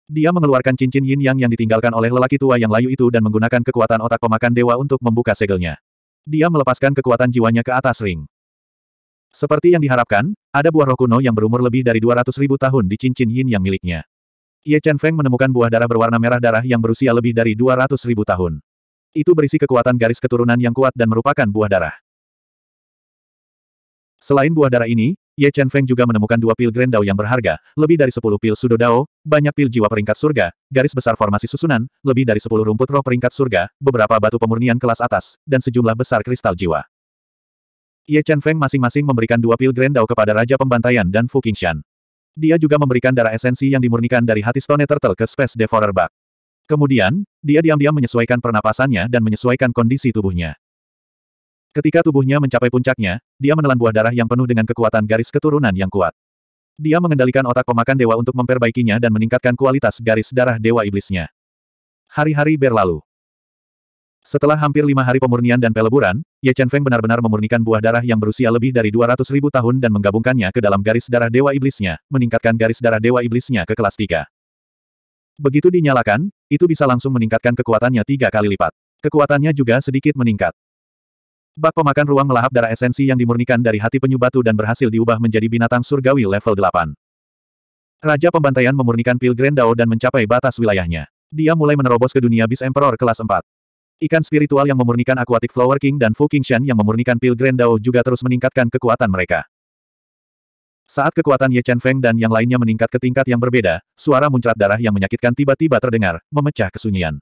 Dia mengeluarkan cincin yin yang yang ditinggalkan oleh lelaki tua yang layu itu dan menggunakan kekuatan otak pemakan dewa untuk membuka segelnya. Dia melepaskan kekuatan jiwanya ke atas ring. Seperti yang diharapkan, ada buah roh kuno yang berumur lebih dari 200 ribu tahun di cincin yin yang miliknya. Ye Chen Feng menemukan buah darah berwarna merah darah yang berusia lebih dari 200 ribu tahun. Itu berisi kekuatan garis keturunan yang kuat dan merupakan buah darah. Selain buah darah ini, Ye Chen Feng juga menemukan dua pil Grand Dao yang berharga, lebih dari sepuluh pil Sudo Dao, banyak pil jiwa peringkat surga, garis besar formasi susunan, lebih dari sepuluh rumput roh peringkat surga, beberapa batu pemurnian kelas atas, dan sejumlah besar kristal jiwa. Ye Chen Feng masing-masing memberikan dua pil Grand Dao kepada Raja Pembantaian dan Fu Qingshan. Dia juga memberikan darah esensi yang dimurnikan dari hati Stone Turtle ke Space Devourer Bug. Kemudian, dia diam-diam menyesuaikan pernapasannya dan menyesuaikan kondisi tubuhnya. Ketika tubuhnya mencapai puncaknya, dia menelan buah darah yang penuh dengan kekuatan garis keturunan yang kuat. Dia mengendalikan otak pemakan dewa untuk memperbaikinya dan meningkatkan kualitas garis darah dewa iblisnya. Hari-hari berlalu. Setelah hampir lima hari pemurnian dan peleburan, Ye Chen Feng benar-benar memurnikan buah darah yang berusia lebih dari 200 ribu tahun dan menggabungkannya ke dalam garis darah dewa iblisnya, meningkatkan garis darah dewa iblisnya ke kelas tiga. Begitu dinyalakan, itu bisa langsung meningkatkan kekuatannya tiga kali lipat. Kekuatannya juga sedikit meningkat. Bak pemakan ruang melahap darah esensi yang dimurnikan dari hati penyu batu dan berhasil diubah menjadi binatang surgawi level 8. Raja pembantaian memurnikan pil Grendao dan mencapai batas wilayahnya. Dia mulai menerobos ke dunia bis Emperor kelas 4. Ikan spiritual yang memurnikan Aquatic Flower King dan Fu Qingshan yang memurnikan pil Grendao juga terus meningkatkan kekuatan mereka. Saat kekuatan Ye Chen Feng dan yang lainnya meningkat ke tingkat yang berbeda, suara muncrat darah yang menyakitkan tiba-tiba terdengar, memecah kesunyian.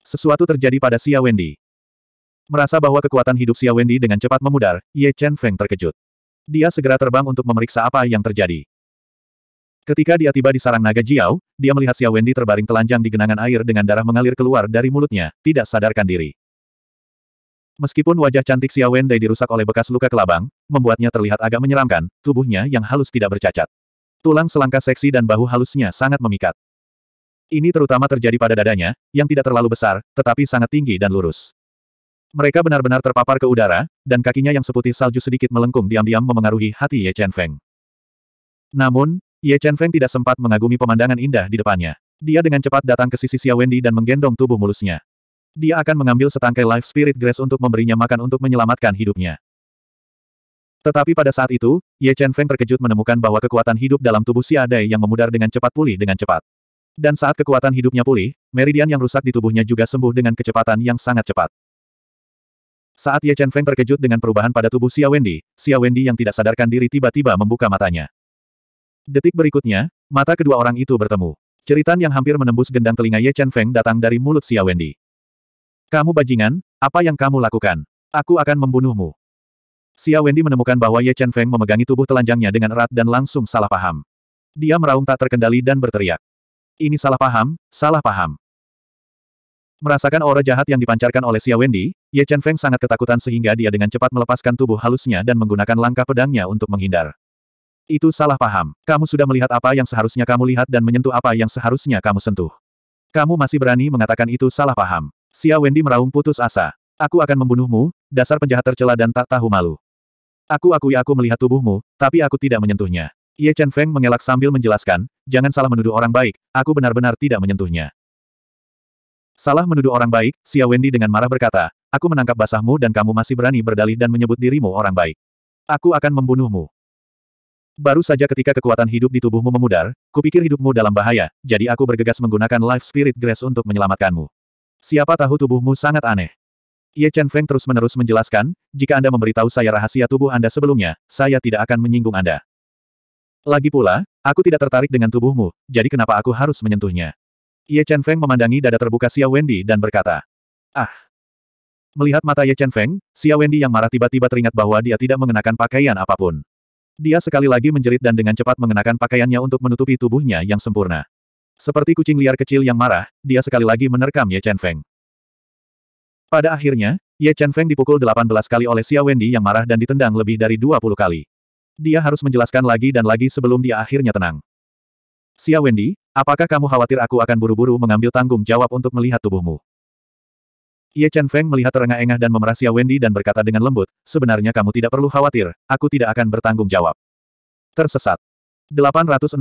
Sesuatu terjadi pada Xia Wendy. Merasa bahwa kekuatan hidup Xia Wendy dengan cepat memudar, Ye Chen Feng terkejut. Dia segera terbang untuk memeriksa apa yang terjadi. Ketika dia tiba di sarang naga Jiao, dia melihat Xia Wendy terbaring telanjang di genangan air dengan darah mengalir keluar dari mulutnya, tidak sadarkan diri. Meskipun wajah cantik Xia Wendy dirusak oleh bekas luka kelabang, membuatnya terlihat agak menyeramkan, tubuhnya yang halus tidak bercacat. Tulang selangka seksi dan bahu halusnya sangat memikat. Ini terutama terjadi pada dadanya, yang tidak terlalu besar, tetapi sangat tinggi dan lurus. Mereka benar-benar terpapar ke udara, dan kakinya yang seputih salju sedikit melengkung diam-diam memengaruhi hati Ye Chen Feng. Namun, Ye Chen Feng tidak sempat mengagumi pemandangan indah di depannya. Dia dengan cepat datang ke sisi Xia Wendy dan menggendong tubuh mulusnya. Dia akan mengambil setangkai Life Spirit Grass untuk memberinya makan untuk menyelamatkan hidupnya. Tetapi pada saat itu, Ye Chen Feng terkejut menemukan bahwa kekuatan hidup dalam tubuh Xia Dai yang memudar dengan cepat pulih dengan cepat. Dan saat kekuatan hidupnya pulih, meridian yang rusak di tubuhnya juga sembuh dengan kecepatan yang sangat cepat. Saat Ye Chen Feng terkejut dengan perubahan pada tubuh Xia Wendy, Xia Wendy yang tidak sadarkan diri tiba-tiba membuka matanya. Detik berikutnya, mata kedua orang itu bertemu. Ceritan yang hampir menembus gendang telinga Ye Chen Feng datang dari mulut Xia Wendy. Kamu bajingan, apa yang kamu lakukan? Aku akan membunuhmu. Xia Wendy menemukan bahwa Ye Chen Feng memegangi tubuh telanjangnya dengan erat dan langsung salah paham. Dia meraung tak terkendali dan berteriak. Ini salah paham, salah paham. Merasakan aura jahat yang dipancarkan oleh Xia Wendy, Ye Chen Feng sangat ketakutan sehingga dia dengan cepat melepaskan tubuh halusnya dan menggunakan langkah pedangnya untuk menghindar. Itu salah paham. Kamu sudah melihat apa yang seharusnya kamu lihat dan menyentuh apa yang seharusnya kamu sentuh. Kamu masih berani mengatakan itu salah paham. Xia Wendy meraung putus asa. Aku akan membunuhmu, dasar penjahat tercela dan tak tahu malu. Aku akui aku melihat tubuhmu, tapi aku tidak menyentuhnya. Ye Chen Feng mengelak sambil menjelaskan, jangan salah menuduh orang baik, aku benar-benar tidak menyentuhnya. Salah menuduh orang baik, Xia Wendy dengan marah berkata, Aku menangkap basahmu dan kamu masih berani berdalih dan menyebut dirimu orang baik. Aku akan membunuhmu. Baru saja ketika kekuatan hidup di tubuhmu memudar, kupikir hidupmu dalam bahaya, jadi aku bergegas menggunakan Life Spirit Grace untuk menyelamatkanmu. Siapa tahu tubuhmu sangat aneh. Ye Chen Feng terus-menerus menjelaskan, jika Anda memberitahu saya rahasia tubuh Anda sebelumnya, saya tidak akan menyinggung Anda. Lagi pula, aku tidak tertarik dengan tubuhmu, jadi kenapa aku harus menyentuhnya? Ye Chen Feng memandangi dada terbuka Xia Wendy dan berkata, Ah, Melihat mata Ye Chen Feng, Xia Wendy yang marah tiba-tiba teringat bahwa dia tidak mengenakan pakaian apapun. Dia sekali lagi menjerit dan dengan cepat mengenakan pakaiannya untuk menutupi tubuhnya yang sempurna. Seperti kucing liar kecil yang marah, dia sekali lagi menerkam Ye Chen Feng. Pada akhirnya, Ye Chen Feng dipukul 18 kali oleh Xia Wendy yang marah dan ditendang lebih dari 20 kali. Dia harus menjelaskan lagi dan lagi sebelum dia akhirnya tenang. Xia Wendy, apakah kamu khawatir aku akan buru-buru mengambil tanggung jawab untuk melihat tubuhmu? Ye Chen Feng melihat terengah-engah dan memerahsia Wendy dan berkata dengan lembut, sebenarnya kamu tidak perlu khawatir, aku tidak akan bertanggung jawab. Tersesat. 868.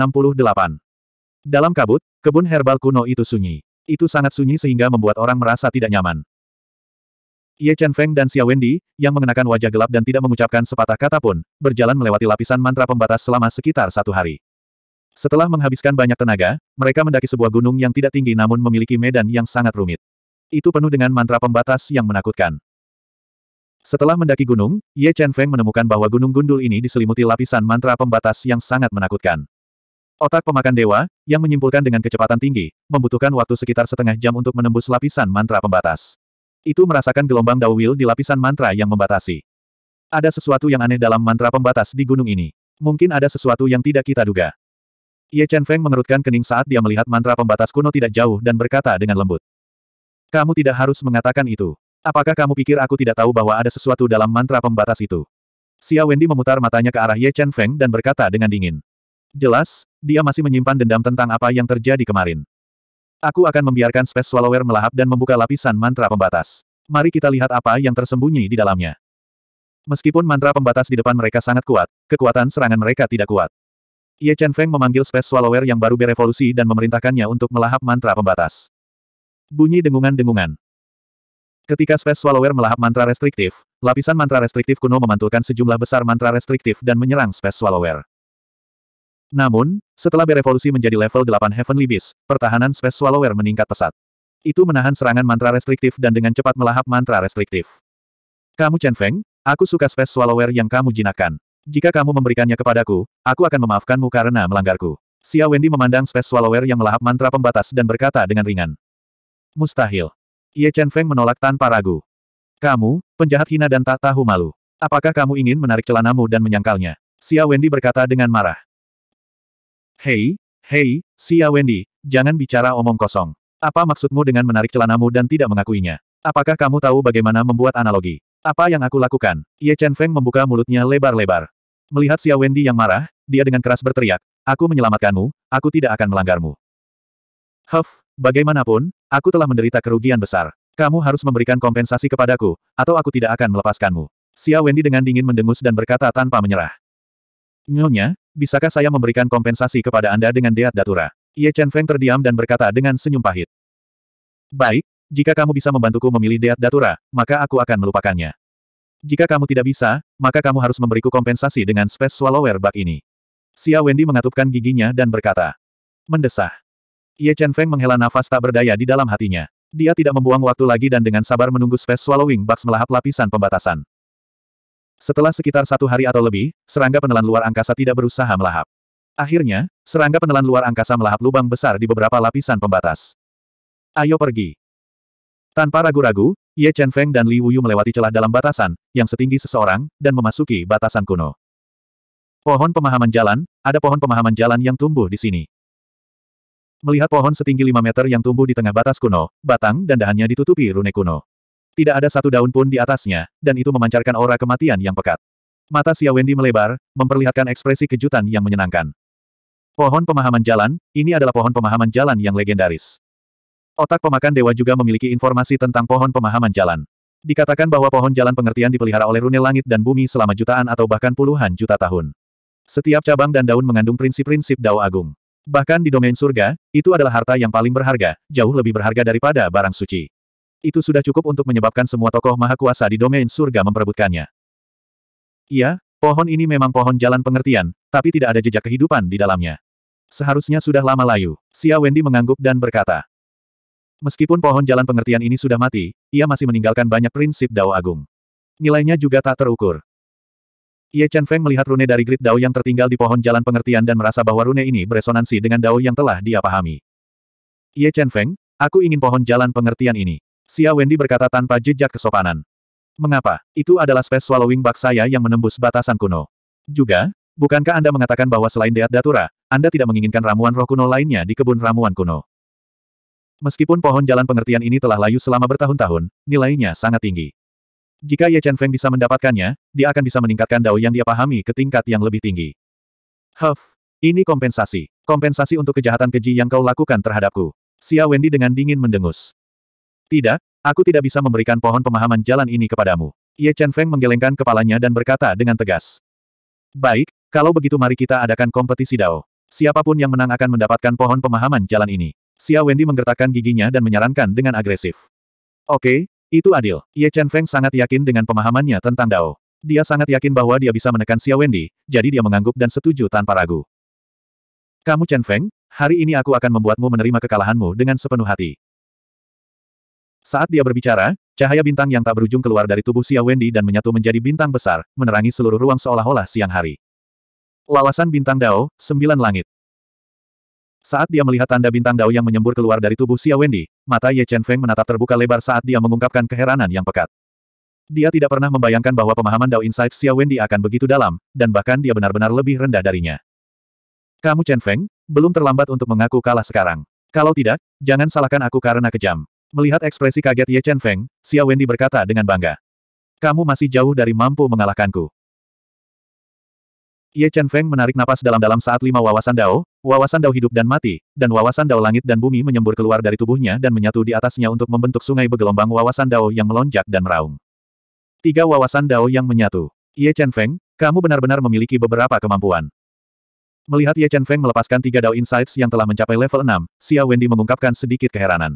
Dalam kabut, kebun herbal kuno itu sunyi. Itu sangat sunyi sehingga membuat orang merasa tidak nyaman. Ye Chen Feng dan Xia Wendy, yang mengenakan wajah gelap dan tidak mengucapkan sepatah kata pun, berjalan melewati lapisan mantra pembatas selama sekitar satu hari. Setelah menghabiskan banyak tenaga, mereka mendaki sebuah gunung yang tidak tinggi namun memiliki medan yang sangat rumit. Itu penuh dengan mantra pembatas yang menakutkan. Setelah mendaki gunung, Ye Chen Feng menemukan bahwa gunung gundul ini diselimuti lapisan mantra pembatas yang sangat menakutkan. Otak pemakan dewa, yang menyimpulkan dengan kecepatan tinggi, membutuhkan waktu sekitar setengah jam untuk menembus lapisan mantra pembatas. Itu merasakan gelombang dawil di lapisan mantra yang membatasi. Ada sesuatu yang aneh dalam mantra pembatas di gunung ini. Mungkin ada sesuatu yang tidak kita duga. Ye Chen Feng mengerutkan kening saat dia melihat mantra pembatas kuno tidak jauh dan berkata dengan lembut. Kamu tidak harus mengatakan itu. Apakah kamu pikir aku tidak tahu bahwa ada sesuatu dalam mantra pembatas itu? Xia Wendy memutar matanya ke arah Ye Chen Feng dan berkata dengan dingin. Jelas, dia masih menyimpan dendam tentang apa yang terjadi kemarin. Aku akan membiarkan Space Swallower melahap dan membuka lapisan mantra pembatas. Mari kita lihat apa yang tersembunyi di dalamnya. Meskipun mantra pembatas di depan mereka sangat kuat, kekuatan serangan mereka tidak kuat. Ye Chen Feng memanggil Space Swallower yang baru berevolusi dan memerintahkannya untuk melahap mantra pembatas. Bunyi dengungan-dengungan. Ketika Space Swallower melahap mantra restriktif, lapisan mantra restriktif kuno memantulkan sejumlah besar mantra restriktif dan menyerang Space Swallower. Namun, setelah berevolusi menjadi level 8 Heavenly Beast, pertahanan Space Swallower meningkat pesat. Itu menahan serangan mantra restriktif dan dengan cepat melahap mantra restriktif. Kamu Chen Feng, aku suka Space Swallower yang kamu jinakan. Jika kamu memberikannya kepadaku, aku akan memaafkanmu karena melanggarku. Xia Wendy memandang Space Swallower yang melahap mantra pembatas dan berkata dengan ringan. Mustahil. Ye Chen Feng menolak tanpa ragu. Kamu, penjahat hina dan tak tahu malu. Apakah kamu ingin menarik celanamu dan menyangkalnya? Xia Wendy berkata dengan marah. Hei, hei, Xia Wendy, jangan bicara omong kosong. Apa maksudmu dengan menarik celanamu dan tidak mengakuinya? Apakah kamu tahu bagaimana membuat analogi? Apa yang aku lakukan? Ye Chen Feng membuka mulutnya lebar-lebar. Melihat Xia Wendy yang marah, dia dengan keras berteriak, Aku menyelamatkanmu, aku tidak akan melanggarmu. Huff, bagaimanapun, aku telah menderita kerugian besar. Kamu harus memberikan kompensasi kepadaku, atau aku tidak akan melepaskanmu. Xia Wendy dengan dingin mendengus dan berkata tanpa menyerah. Nyonya, bisakah saya memberikan kompensasi kepada Anda dengan Deat Datura? Ye Chen Feng terdiam dan berkata dengan senyum pahit. Baik, jika kamu bisa membantuku memilih Deat Datura, maka aku akan melupakannya. Jika kamu tidak bisa, maka kamu harus memberiku kompensasi dengan Space Swallower bug ini. Xia Wendy mengatupkan giginya dan berkata. Mendesah. Ye Chen Feng menghela nafas tak berdaya di dalam hatinya. Dia tidak membuang waktu lagi dan dengan sabar menunggu Space Swallowing Bugs melahap lapisan pembatasan. Setelah sekitar satu hari atau lebih, serangga penelan luar angkasa tidak berusaha melahap. Akhirnya, serangga penelan luar angkasa melahap lubang besar di beberapa lapisan pembatas. Ayo pergi. Tanpa ragu-ragu, Ye Chen Feng dan Li Wuyu melewati celah dalam batasan, yang setinggi seseorang, dan memasuki batasan kuno. Pohon pemahaman jalan, ada pohon pemahaman jalan yang tumbuh di sini. Melihat pohon setinggi 5 meter yang tumbuh di tengah batas kuno, batang dan dahannya ditutupi rune kuno. Tidak ada satu daun pun di atasnya, dan itu memancarkan aura kematian yang pekat. Mata Xia Wendy melebar, memperlihatkan ekspresi kejutan yang menyenangkan. Pohon pemahaman jalan, ini adalah pohon pemahaman jalan yang legendaris. Otak pemakan dewa juga memiliki informasi tentang pohon pemahaman jalan. Dikatakan bahwa pohon jalan pengertian dipelihara oleh rune langit dan bumi selama jutaan atau bahkan puluhan juta tahun. Setiap cabang dan daun mengandung prinsip-prinsip dao agung. Bahkan di domain surga, itu adalah harta yang paling berharga, jauh lebih berharga daripada barang suci. Itu sudah cukup untuk menyebabkan semua tokoh maha kuasa di domain surga memperebutkannya. Iya, pohon ini memang pohon jalan pengertian, tapi tidak ada jejak kehidupan di dalamnya. Seharusnya sudah lama layu. Xia Wendy mengangguk dan berkata. Meskipun pohon jalan pengertian ini sudah mati, ia masih meninggalkan banyak prinsip Dao Agung. Nilainya juga tak terukur. Ye Chen Feng melihat rune dari grid Dao yang tertinggal di pohon jalan pengertian dan merasa bahwa rune ini beresonansi dengan Dao yang telah dia pahami. Ye Chen Feng, aku ingin pohon jalan pengertian ini. Xia Wendy berkata tanpa jejak kesopanan. Mengapa? Itu adalah space swallowing bug saya yang menembus batasan kuno. Juga, bukankah Anda mengatakan bahwa selain Deat Datura, Anda tidak menginginkan ramuan roh kuno lainnya di kebun ramuan kuno? Meskipun pohon jalan pengertian ini telah layu selama bertahun-tahun, nilainya sangat tinggi. Jika Ye Chen Feng bisa mendapatkannya, dia akan bisa meningkatkan dao yang dia pahami ke tingkat yang lebih tinggi. Huff, ini kompensasi. Kompensasi untuk kejahatan keji yang kau lakukan terhadapku. Xia Wendy dengan dingin mendengus. Tidak, aku tidak bisa memberikan pohon pemahaman jalan ini kepadamu. Ye Chen Feng menggelengkan kepalanya dan berkata dengan tegas. Baik, kalau begitu mari kita adakan kompetisi dao. Siapapun yang menang akan mendapatkan pohon pemahaman jalan ini. Xia Wendy menggertakkan giginya dan menyarankan dengan agresif. Oke, itu adil. Ye Chen Feng sangat yakin dengan pemahamannya tentang Dao. Dia sangat yakin bahwa dia bisa menekan Xia Wendy, jadi dia mengangguk dan setuju tanpa ragu. Kamu Chen Feng, hari ini aku akan membuatmu menerima kekalahanmu dengan sepenuh hati. Saat dia berbicara, cahaya bintang yang tak berujung keluar dari tubuh Xia Wendy dan menyatu menjadi bintang besar, menerangi seluruh ruang seolah-olah siang hari. Lawasan bintang Dao, sembilan langit. Saat dia melihat tanda bintang dao yang menyembur keluar dari tubuh Xia Wendy, mata Ye Chen Feng menatap terbuka lebar saat dia mengungkapkan keheranan yang pekat. Dia tidak pernah membayangkan bahwa pemahaman Dao Insight Xia Wendy akan begitu dalam, dan bahkan dia benar-benar lebih rendah darinya. Kamu Chen Feng, belum terlambat untuk mengaku kalah sekarang. Kalau tidak, jangan salahkan aku karena kejam. Melihat ekspresi kaget Ye Chen Feng, Xia Wendy berkata dengan bangga. Kamu masih jauh dari mampu mengalahkanku. Ye Chen Feng menarik napas dalam-dalam saat lima wawasan dao, wawasan dao hidup dan mati, dan wawasan dao langit dan bumi menyembur keluar dari tubuhnya dan menyatu di atasnya untuk membentuk sungai bergelombang wawasan dao yang melonjak dan meraung. Tiga wawasan dao yang menyatu. Ye Chen Feng, kamu benar-benar memiliki beberapa kemampuan. Melihat Ye Chen Feng melepaskan tiga Dao Insights yang telah mencapai level 6, Xia Wendy mengungkapkan sedikit keheranan.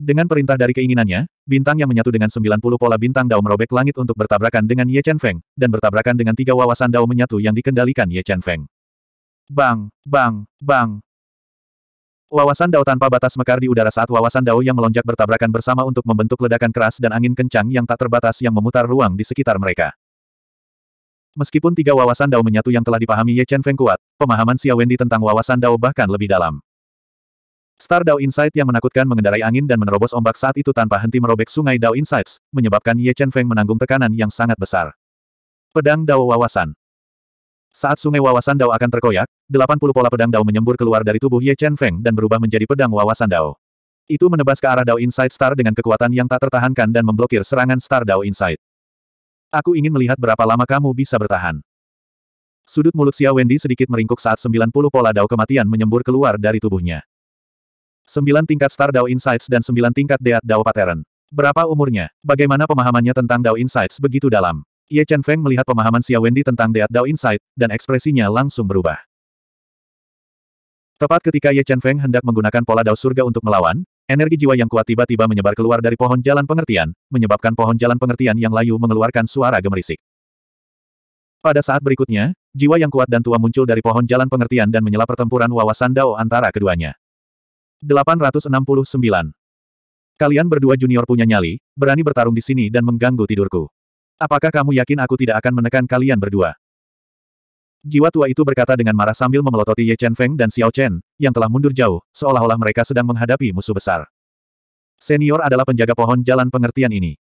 Dengan perintah dari keinginannya, bintang yang menyatu dengan 90 pola bintang Dao merobek langit untuk bertabrakan dengan Ye Chen Feng, dan bertabrakan dengan tiga wawasan Dao menyatu yang dikendalikan Ye Chen Feng. Bang, bang, bang. Wawasan Dao tanpa batas mekar di udara saat wawasan Dao yang melonjak bertabrakan bersama untuk membentuk ledakan keras dan angin kencang yang tak terbatas yang memutar ruang di sekitar mereka. Meskipun tiga wawasan Dao menyatu yang telah dipahami Ye Chen Feng kuat, pemahaman Xia Wendy tentang wawasan Dao bahkan lebih dalam. Star Dao Insight yang menakutkan mengendarai angin dan menerobos ombak saat itu tanpa henti merobek sungai Dao Insights, menyebabkan Ye Chen Feng menanggung tekanan yang sangat besar. Pedang Dao Wawasan Saat sungai Wawasan Dao akan terkoyak, 80 pola pedang Dao menyembur keluar dari tubuh Ye Chen Feng dan berubah menjadi pedang Wawasan Dao. Itu menebas ke arah Dao Insight Star dengan kekuatan yang tak tertahankan dan memblokir serangan Star Dao Insight. Aku ingin melihat berapa lama kamu bisa bertahan. Sudut mulut Xia Wendy sedikit meringkuk saat 90 pola Dao kematian menyembur keluar dari tubuhnya. 9 tingkat Star Dao Insights dan 9 tingkat Deat Dao Pattern. Berapa umurnya? Bagaimana pemahamannya tentang Dao Insights begitu dalam? Ye Chen Feng melihat pemahaman Xia Wendy tentang Deat Dao Insight, dan ekspresinya langsung berubah. Tepat ketika Ye Chen Feng hendak menggunakan pola Dao Surga untuk melawan, energi jiwa yang kuat tiba-tiba menyebar keluar dari pohon jalan pengertian, menyebabkan pohon jalan pengertian yang layu mengeluarkan suara gemerisik. Pada saat berikutnya, jiwa yang kuat dan tua muncul dari pohon jalan pengertian dan menyela pertempuran wawasan Dao antara keduanya. 869. Kalian berdua junior punya nyali, berani bertarung di sini dan mengganggu tidurku. Apakah kamu yakin aku tidak akan menekan kalian berdua? Jiwa tua itu berkata dengan marah sambil memelototi Ye Chen Feng dan Xiao Chen, yang telah mundur jauh, seolah-olah mereka sedang menghadapi musuh besar. Senior adalah penjaga pohon jalan pengertian ini.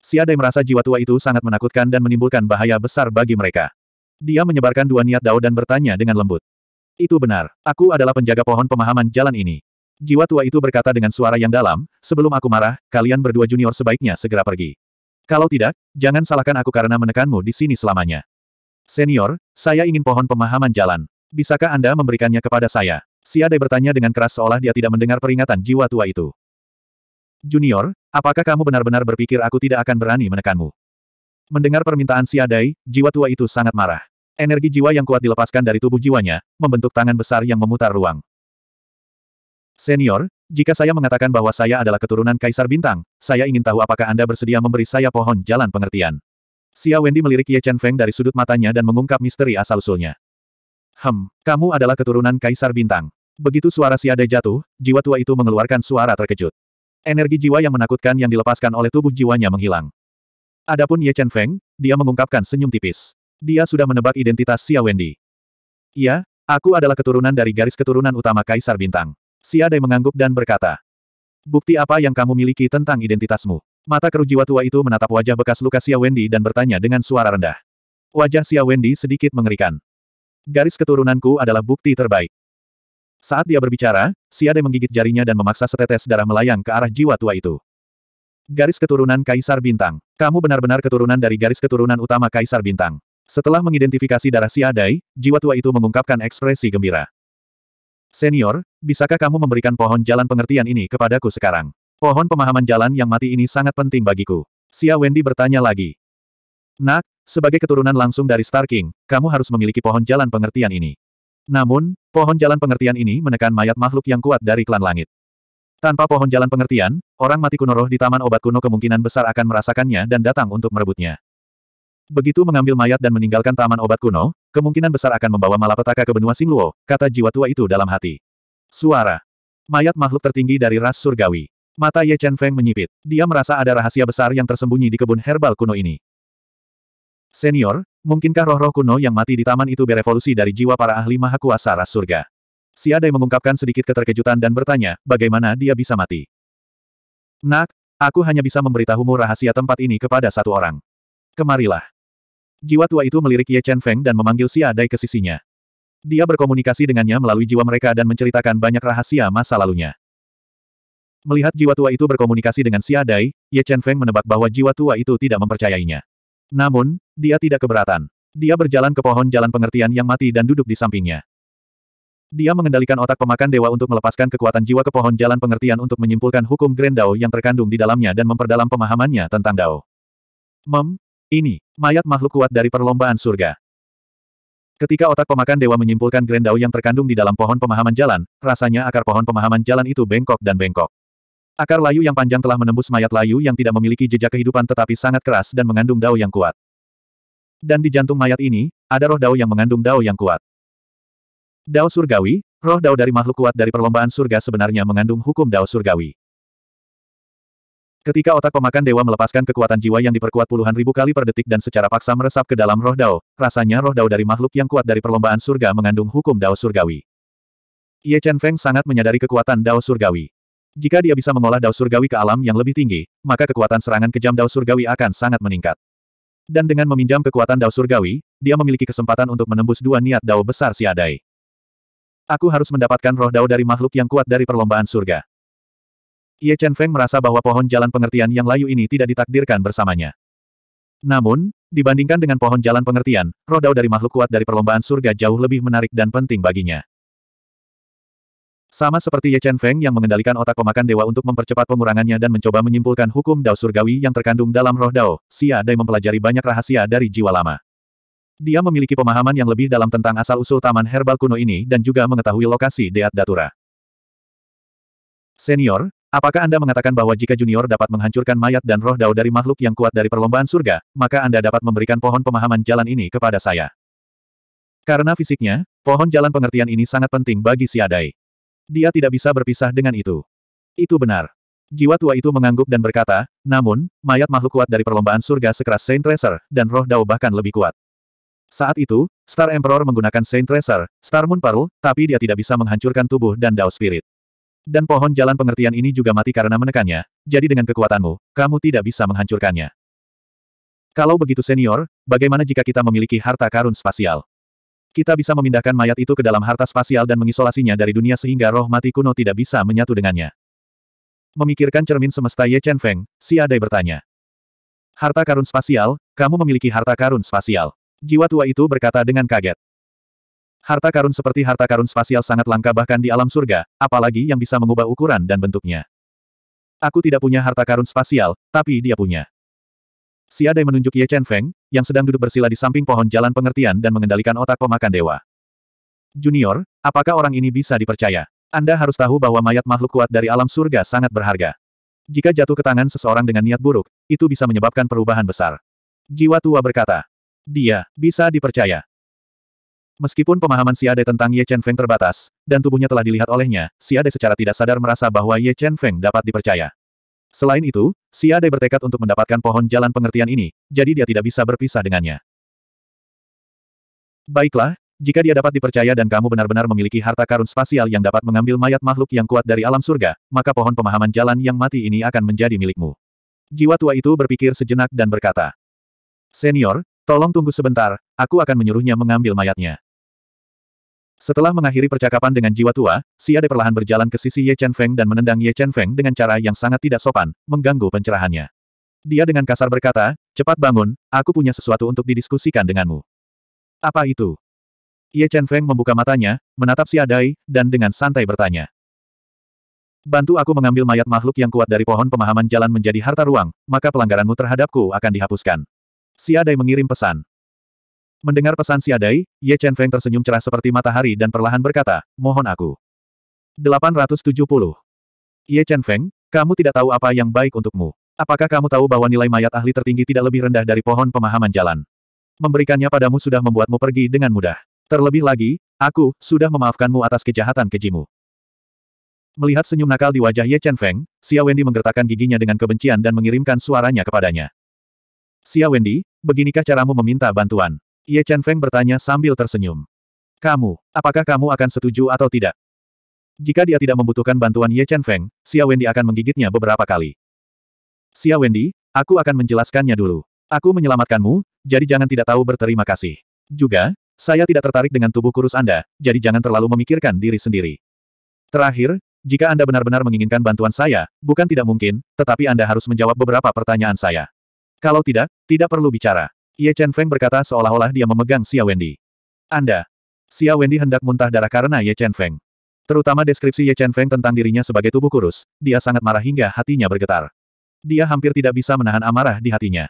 Siadai merasa jiwa tua itu sangat menakutkan dan menimbulkan bahaya besar bagi mereka. Dia menyebarkan dua niat dao dan bertanya dengan lembut. Itu benar, aku adalah penjaga pohon pemahaman jalan ini. Jiwa tua itu berkata dengan suara yang dalam, sebelum aku marah, kalian berdua junior sebaiknya segera pergi. Kalau tidak, jangan salahkan aku karena menekanmu di sini selamanya. Senior, saya ingin pohon pemahaman jalan. Bisakah Anda memberikannya kepada saya? Siade bertanya dengan keras seolah dia tidak mendengar peringatan jiwa tua itu. Junior, apakah kamu benar-benar berpikir aku tidak akan berani menekanmu? Mendengar permintaan Siadai, jiwa tua itu sangat marah. Energi jiwa yang kuat dilepaskan dari tubuh jiwanya, membentuk tangan besar yang memutar ruang. Senior, jika saya mengatakan bahwa saya adalah keturunan Kaisar Bintang, saya ingin tahu apakah Anda bersedia memberi saya pohon jalan pengertian. Xia Wendy melirik Ye Chen Feng dari sudut matanya dan mengungkap misteri asal-usulnya. Hem, kamu adalah keturunan Kaisar Bintang. Begitu suara Siade jatuh, jiwa tua itu mengeluarkan suara terkejut. Energi jiwa yang menakutkan yang dilepaskan oleh tubuh jiwanya menghilang. Adapun Ye Chen Feng, dia mengungkapkan senyum tipis. Dia sudah menebak identitas Xia Wendy. Iya, aku adalah keturunan dari garis keturunan utama Kaisar Bintang. Siade mengangguk dan berkata. Bukti apa yang kamu miliki tentang identitasmu? Mata jiwa tua itu menatap wajah bekas luka Xia Wendy dan bertanya dengan suara rendah. Wajah Xia Wendy sedikit mengerikan. Garis keturunanku adalah bukti terbaik. Saat dia berbicara, Siade menggigit jarinya dan memaksa setetes darah melayang ke arah jiwa tua itu. Garis keturunan Kaisar Bintang. Kamu benar-benar keturunan dari garis keturunan utama Kaisar Bintang. Setelah mengidentifikasi darah Siadai, jiwa tua itu mengungkapkan ekspresi gembira. Senior, bisakah kamu memberikan pohon jalan pengertian ini kepadaku sekarang? Pohon pemahaman jalan yang mati ini sangat penting bagiku. Xia Wendy bertanya lagi. Nak, sebagai keturunan langsung dari Star King, kamu harus memiliki pohon jalan pengertian ini. Namun, pohon jalan pengertian ini menekan mayat makhluk yang kuat dari klan langit. Tanpa pohon jalan pengertian, orang mati kuno roh di Taman Obat Kuno kemungkinan besar akan merasakannya dan datang untuk merebutnya. Begitu mengambil mayat dan meninggalkan Taman Obat Kuno, Kemungkinan besar akan membawa malapetaka ke benua Singluo, kata jiwa tua itu dalam hati. Suara. Mayat makhluk tertinggi dari ras surgawi. Mata Ye Chen Feng menyipit. Dia merasa ada rahasia besar yang tersembunyi di kebun herbal kuno ini. Senior, mungkinkah roh-roh kuno yang mati di taman itu berevolusi dari jiwa para ahli maha kuasa ras surga? Siadai mengungkapkan sedikit keterkejutan dan bertanya, bagaimana dia bisa mati? Nak, aku hanya bisa memberitahumu rahasia tempat ini kepada satu orang. Kemarilah. Jiwa tua itu melirik Ye Chen Feng dan memanggil Xia Dai ke sisinya. Dia berkomunikasi dengannya melalui jiwa mereka dan menceritakan banyak rahasia masa lalunya. Melihat jiwa tua itu berkomunikasi dengan Xia Dai, Ye Chen Feng menebak bahwa jiwa tua itu tidak mempercayainya. Namun, dia tidak keberatan. Dia berjalan ke pohon jalan pengertian yang mati dan duduk di sampingnya. Dia mengendalikan otak pemakan dewa untuk melepaskan kekuatan jiwa ke pohon jalan pengertian untuk menyimpulkan hukum Grand Dao yang terkandung di dalamnya dan memperdalam pemahamannya tentang Dao. Mem, ini, mayat makhluk kuat dari perlombaan surga. Ketika otak pemakan dewa menyimpulkan grendau yang terkandung di dalam pohon pemahaman jalan, rasanya akar pohon pemahaman jalan itu bengkok dan bengkok. Akar layu yang panjang telah menembus mayat layu yang tidak memiliki jejak kehidupan tetapi sangat keras dan mengandung dao yang kuat. Dan di jantung mayat ini, ada roh dao yang mengandung dao yang kuat. Dao surgawi, roh dao dari makhluk kuat dari perlombaan surga sebenarnya mengandung hukum dao surgawi. Ketika otak pemakan dewa melepaskan kekuatan jiwa yang diperkuat puluhan ribu kali per detik dan secara paksa meresap ke dalam roh dao, rasanya roh dao dari makhluk yang kuat dari perlombaan surga mengandung hukum dao surgawi. Ye Chen Feng sangat menyadari kekuatan dao surgawi. Jika dia bisa mengolah dao surgawi ke alam yang lebih tinggi, maka kekuatan serangan kejam dao surgawi akan sangat meningkat. Dan dengan meminjam kekuatan dao surgawi, dia memiliki kesempatan untuk menembus dua niat dao besar siadai. Aku harus mendapatkan roh dao dari makhluk yang kuat dari perlombaan surga. Ye Chen Feng merasa bahwa pohon jalan pengertian yang layu ini tidak ditakdirkan bersamanya. Namun, dibandingkan dengan pohon jalan pengertian, roh dao dari makhluk kuat dari perlombaan surga jauh lebih menarik dan penting baginya. Sama seperti Ye Chen Feng yang mengendalikan otak pemakan dewa untuk mempercepat pengurangannya dan mencoba menyimpulkan hukum Dao Surgawi yang terkandung dalam roh Dao, Xia Dai mempelajari banyak rahasia dari jiwa lama. Dia memiliki pemahaman yang lebih dalam tentang asal-usul taman herbal kuno ini dan juga mengetahui lokasi Deat Datura. Senior, Apakah Anda mengatakan bahwa jika junior dapat menghancurkan mayat dan roh dao dari makhluk yang kuat dari perlombaan surga, maka Anda dapat memberikan pohon pemahaman jalan ini kepada saya? Karena fisiknya, pohon jalan pengertian ini sangat penting bagi si Adai. Dia tidak bisa berpisah dengan itu. Itu benar. Jiwa tua itu mengangguk dan berkata, namun, mayat makhluk kuat dari perlombaan surga sekeras Saint Tracer, dan roh dao bahkan lebih kuat. Saat itu, Star Emperor menggunakan Saint Tracer, Star Moon Pearl, tapi dia tidak bisa menghancurkan tubuh dan Dao Spirit. Dan pohon jalan pengertian ini juga mati karena menekannya, jadi dengan kekuatanmu, kamu tidak bisa menghancurkannya. Kalau begitu senior, bagaimana jika kita memiliki harta karun spasial? Kita bisa memindahkan mayat itu ke dalam harta spasial dan mengisolasinya dari dunia sehingga roh mati kuno tidak bisa menyatu dengannya. Memikirkan cermin semesta Ye Chen Feng, si Adai bertanya. Harta karun spasial, kamu memiliki harta karun spasial. Jiwa tua itu berkata dengan kaget. Harta karun seperti harta karun spasial sangat langka bahkan di alam surga, apalagi yang bisa mengubah ukuran dan bentuknya. Aku tidak punya harta karun spasial, tapi dia punya. Si Adai menunjuk Ye Chen Feng, yang sedang duduk bersila di samping pohon jalan pengertian dan mengendalikan otak pemakan dewa. Junior, apakah orang ini bisa dipercaya? Anda harus tahu bahwa mayat makhluk kuat dari alam surga sangat berharga. Jika jatuh ke tangan seseorang dengan niat buruk, itu bisa menyebabkan perubahan besar. Jiwa tua berkata, dia bisa dipercaya. Meskipun pemahaman Xiade tentang Ye Chen Feng terbatas, dan tubuhnya telah dilihat olehnya, Xiade secara tidak sadar merasa bahwa Ye Chen Feng dapat dipercaya. Selain itu, Xiade bertekad untuk mendapatkan pohon jalan pengertian ini, jadi dia tidak bisa berpisah dengannya. Baiklah, jika dia dapat dipercaya dan kamu benar-benar memiliki harta karun spasial yang dapat mengambil mayat makhluk yang kuat dari alam surga, maka pohon pemahaman jalan yang mati ini akan menjadi milikmu. Jiwa tua itu berpikir sejenak dan berkata, Senior, tolong tunggu sebentar, aku akan menyuruhnya mengambil mayatnya. Setelah mengakhiri percakapan dengan jiwa tua, Ade perlahan berjalan ke sisi Ye Chen Feng dan menendang Ye Chen Feng dengan cara yang sangat tidak sopan, mengganggu pencerahannya. Dia dengan kasar berkata, cepat bangun, aku punya sesuatu untuk didiskusikan denganmu. Apa itu? Ye Chen Feng membuka matanya, menatap Xiadai, dan dengan santai bertanya. Bantu aku mengambil mayat makhluk yang kuat dari pohon pemahaman jalan menjadi harta ruang, maka pelanggaranmu terhadapku akan dihapuskan. Siadai mengirim pesan. Mendengar pesan Siadai, Ye Chen Feng tersenyum cerah seperti matahari dan perlahan berkata, mohon aku. 870. Ye Chen Feng, kamu tidak tahu apa yang baik untukmu. Apakah kamu tahu bahwa nilai mayat ahli tertinggi tidak lebih rendah dari pohon pemahaman jalan? Memberikannya padamu sudah membuatmu pergi dengan mudah. Terlebih lagi, aku sudah memaafkanmu atas kejahatan kejimu. Melihat senyum nakal di wajah Ye Chen Feng, Xia Wendy menggertakkan giginya dengan kebencian dan mengirimkan suaranya kepadanya. Xia Wendy, beginikah caramu meminta bantuan? Ye Chen Feng bertanya sambil tersenyum. Kamu, apakah kamu akan setuju atau tidak? Jika dia tidak membutuhkan bantuan Ye Chen Feng, Xia Wendy akan menggigitnya beberapa kali. Xia Wendy, aku akan menjelaskannya dulu. Aku menyelamatkanmu, jadi jangan tidak tahu berterima kasih. Juga, saya tidak tertarik dengan tubuh kurus Anda, jadi jangan terlalu memikirkan diri sendiri. Terakhir, jika Anda benar-benar menginginkan bantuan saya, bukan tidak mungkin, tetapi Anda harus menjawab beberapa pertanyaan saya. Kalau tidak, tidak perlu bicara. Ye Chen Feng berkata seolah-olah dia memegang Xia Wendy. Anda. Xia Wendy hendak muntah darah karena Ye Chen Feng. Terutama deskripsi Ye Chen Feng tentang dirinya sebagai tubuh kurus, dia sangat marah hingga hatinya bergetar. Dia hampir tidak bisa menahan amarah di hatinya.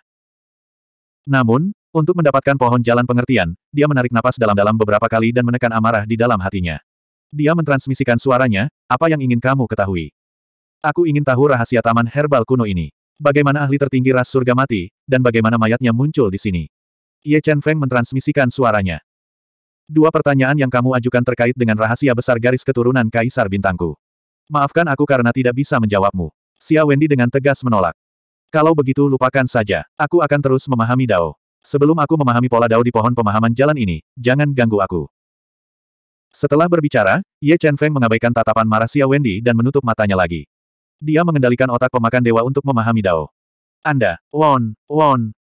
Namun, untuk mendapatkan pohon jalan pengertian, dia menarik napas dalam-dalam beberapa kali dan menekan amarah di dalam hatinya. Dia mentransmisikan suaranya, apa yang ingin kamu ketahui? Aku ingin tahu rahasia taman herbal kuno ini. Bagaimana ahli tertinggi ras surga mati, dan bagaimana mayatnya muncul di sini? Ye Chen Feng mentransmisikan suaranya. Dua pertanyaan yang kamu ajukan terkait dengan rahasia besar garis keturunan Kaisar Bintangku. Maafkan aku karena tidak bisa menjawabmu. Xia Wendy dengan tegas menolak. Kalau begitu lupakan saja, aku akan terus memahami Dao. Sebelum aku memahami pola Dao di pohon pemahaman jalan ini, jangan ganggu aku. Setelah berbicara, Ye Chen Feng mengabaikan tatapan marah Xia Wendy dan menutup matanya lagi. Dia mengendalikan otak pemakan dewa untuk memahami Dao. Anda, Won, Won.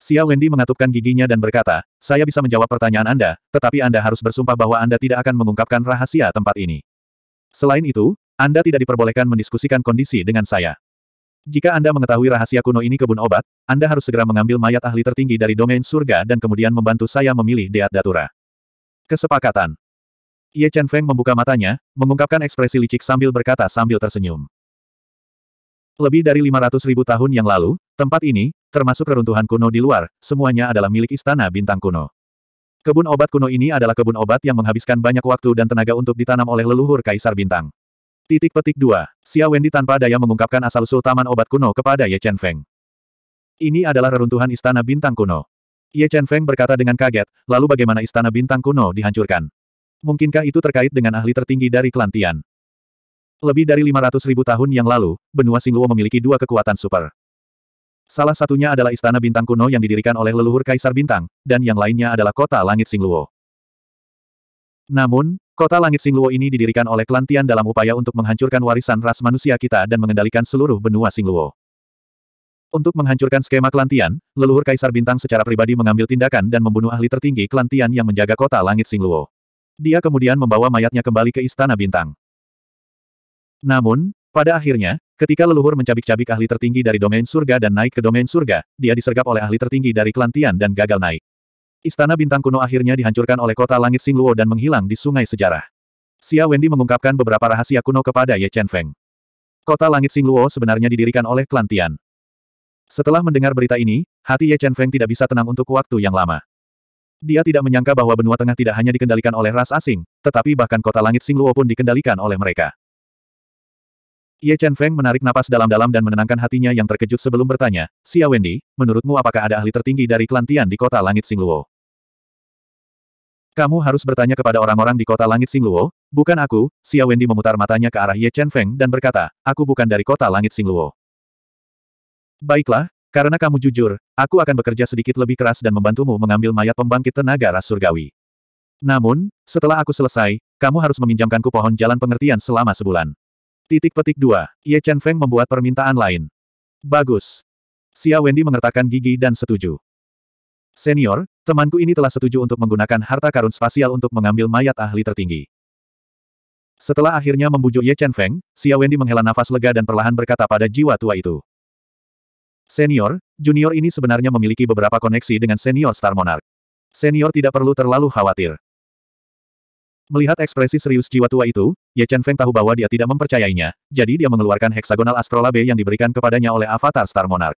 Xia Wendy mengatupkan giginya dan berkata, saya bisa menjawab pertanyaan Anda, tetapi Anda harus bersumpah bahwa Anda tidak akan mengungkapkan rahasia tempat ini. Selain itu, Anda tidak diperbolehkan mendiskusikan kondisi dengan saya. Jika Anda mengetahui rahasia kuno ini kebun obat, Anda harus segera mengambil mayat ahli tertinggi dari domain surga dan kemudian membantu saya memilih Deat Datura. Kesepakatan. Ye Chen Feng membuka matanya, mengungkapkan ekspresi licik sambil berkata sambil tersenyum. Lebih dari 500 ribu tahun yang lalu, tempat ini, termasuk reruntuhan kuno di luar, semuanya adalah milik istana bintang kuno. Kebun obat kuno ini adalah kebun obat yang menghabiskan banyak waktu dan tenaga untuk ditanam oleh leluhur Kaisar Bintang. Titik petik 2. Xia Wendy tanpa daya mengungkapkan asal-usul taman obat kuno kepada Ye Chen Feng. Ini adalah reruntuhan istana bintang kuno. Ye Chen Feng berkata dengan kaget, lalu bagaimana istana bintang kuno dihancurkan? Mungkinkah itu terkait dengan ahli tertinggi dari Kelantian? Lebih dari 500 ribu tahun yang lalu, benua Singluo memiliki dua kekuatan super. Salah satunya adalah istana bintang kuno yang didirikan oleh leluhur Kaisar Bintang, dan yang lainnya adalah kota langit Singluo. Namun, kota langit Singluo ini didirikan oleh Kelantian dalam upaya untuk menghancurkan warisan ras manusia kita dan mengendalikan seluruh benua Singluo. Untuk menghancurkan skema Kelantian, leluhur Kaisar Bintang secara pribadi mengambil tindakan dan membunuh ahli tertinggi Kelantian yang menjaga kota langit Singluo. Dia kemudian membawa mayatnya kembali ke Istana Bintang. Namun, pada akhirnya, ketika leluhur mencabik-cabik ahli tertinggi dari domain surga dan naik ke domain surga, dia disergap oleh ahli tertinggi dari Kelantian dan gagal naik. Istana bintang kuno akhirnya dihancurkan oleh kota langit Singluo dan menghilang di sungai sejarah. Xia Wendy mengungkapkan beberapa rahasia kuno kepada Ye Chen Feng. Kota langit Singluo sebenarnya didirikan oleh Kelantian. Setelah mendengar berita ini, hati Ye Chen Feng tidak bisa tenang untuk waktu yang lama. Dia tidak menyangka bahwa benua tengah tidak hanya dikendalikan oleh ras asing, tetapi bahkan kota langit Singluo pun dikendalikan oleh mereka. Ye Chen Feng menarik napas dalam-dalam dan menenangkan hatinya yang terkejut sebelum bertanya, Xia Wendy, menurutmu apakah ada ahli tertinggi dari klantian di kota langit Singluo? Kamu harus bertanya kepada orang-orang di kota langit Singluo, bukan aku, Xia Wendy memutar matanya ke arah Ye Chen Feng dan berkata, aku bukan dari kota langit Singluo. Baiklah, karena kamu jujur, aku akan bekerja sedikit lebih keras dan membantumu mengambil mayat pembangkit tenaga ras surgawi. Namun, setelah aku selesai, kamu harus meminjamkanku pohon jalan pengertian selama sebulan. Titik petik dua, Ye Chen Feng membuat permintaan lain. Bagus. Xia Wendy mengertakkan gigi dan setuju. Senior, temanku ini telah setuju untuk menggunakan harta karun spasial untuk mengambil mayat ahli tertinggi. Setelah akhirnya membujuk Ye Chen Feng, Xia Wendy menghela nafas lega dan perlahan berkata pada jiwa tua itu. Senior, junior ini sebenarnya memiliki beberapa koneksi dengan senior Star Monarch. Senior tidak perlu terlalu khawatir. Melihat ekspresi serius jiwa tua itu, Ye Chen Feng tahu bahwa dia tidak mempercayainya, jadi dia mengeluarkan heksagonal astrolabe yang diberikan kepadanya oleh avatar Star Monarch.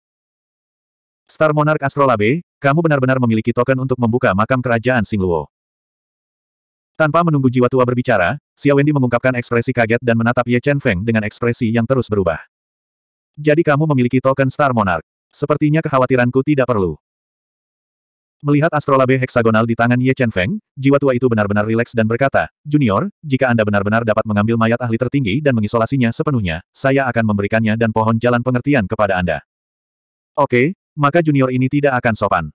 Star Monarch Astrolabe, kamu benar-benar memiliki token untuk membuka makam kerajaan Singluo. Tanpa menunggu jiwa tua berbicara, Xia Wendy mengungkapkan ekspresi kaget dan menatap Ye Chen Feng dengan ekspresi yang terus berubah. Jadi kamu memiliki token Star Monarch. Sepertinya kekhawatiranku tidak perlu. Melihat astrolabe heksagonal di tangan Ye Chen Feng, jiwa tua itu benar-benar rileks dan berkata, Junior, jika Anda benar-benar dapat mengambil mayat ahli tertinggi dan mengisolasinya sepenuhnya, saya akan memberikannya dan pohon jalan pengertian kepada Anda. Oke, maka Junior ini tidak akan sopan.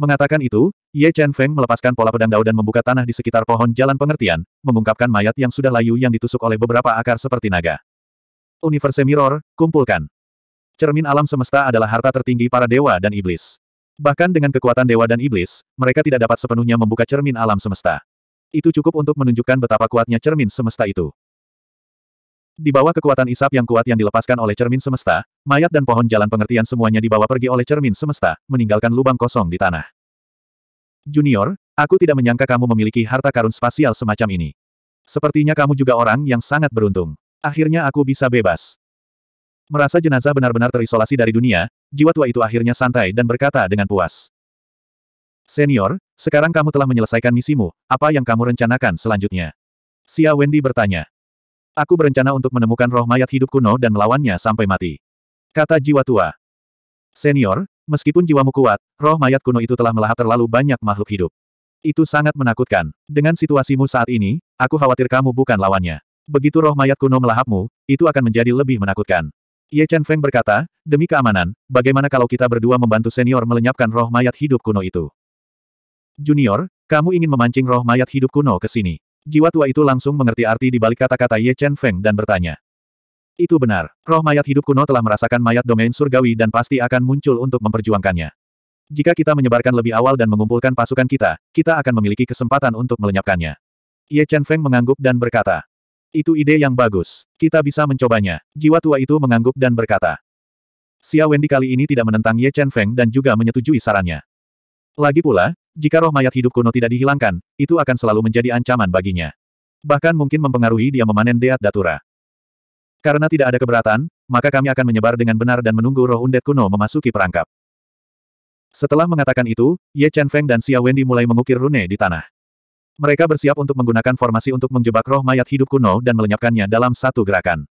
Mengatakan itu, Ye Chen Feng melepaskan pola pedang dao dan membuka tanah di sekitar pohon jalan pengertian, mengungkapkan mayat yang sudah layu yang ditusuk oleh beberapa akar seperti naga. Universe Mirror, kumpulkan. Cermin alam semesta adalah harta tertinggi para dewa dan iblis. Bahkan dengan kekuatan dewa dan iblis, mereka tidak dapat sepenuhnya membuka cermin alam semesta. Itu cukup untuk menunjukkan betapa kuatnya cermin semesta itu. Di bawah kekuatan isap yang kuat yang dilepaskan oleh cermin semesta, mayat dan pohon jalan pengertian semuanya dibawa pergi oleh cermin semesta, meninggalkan lubang kosong di tanah. Junior, aku tidak menyangka kamu memiliki harta karun spasial semacam ini. Sepertinya kamu juga orang yang sangat beruntung. Akhirnya aku bisa bebas. Merasa jenazah benar-benar terisolasi dari dunia, jiwa tua itu akhirnya santai dan berkata dengan puas. Senior, sekarang kamu telah menyelesaikan misimu, apa yang kamu rencanakan selanjutnya? Xia Wendy bertanya. Aku berencana untuk menemukan roh mayat hidup kuno dan melawannya sampai mati. Kata jiwa tua. Senior, meskipun jiwamu kuat, roh mayat kuno itu telah melahap terlalu banyak makhluk hidup. Itu sangat menakutkan. Dengan situasimu saat ini, aku khawatir kamu bukan lawannya. Begitu roh mayat kuno melahapmu, itu akan menjadi lebih menakutkan. Ye Chen Feng berkata, demi keamanan, bagaimana kalau kita berdua membantu senior melenyapkan roh mayat hidup kuno itu? Junior, kamu ingin memancing roh mayat hidup kuno ke sini. Jiwa tua itu langsung mengerti arti di balik kata-kata Ye Chen Feng dan bertanya. Itu benar, roh mayat hidup kuno telah merasakan mayat domain surgawi dan pasti akan muncul untuk memperjuangkannya. Jika kita menyebarkan lebih awal dan mengumpulkan pasukan kita, kita akan memiliki kesempatan untuk melenyapkannya. Ye Chen Feng mengangguk dan berkata, itu ide yang bagus. Kita bisa mencobanya. Jiwa tua itu mengangguk dan berkata. Xia Wendy kali ini tidak menentang Ye Chen Feng dan juga menyetujui sarannya. Lagi pula, jika roh mayat hidup kuno tidak dihilangkan, itu akan selalu menjadi ancaman baginya. Bahkan mungkin mempengaruhi dia memanen Deat Datura. Karena tidak ada keberatan, maka kami akan menyebar dengan benar dan menunggu roh undet kuno memasuki perangkap. Setelah mengatakan itu, Ye Chen Feng dan Xia Wendy mulai mengukir rune di tanah. Mereka bersiap untuk menggunakan formasi untuk menjebak roh mayat hidup kuno dan melenyapkannya dalam satu gerakan.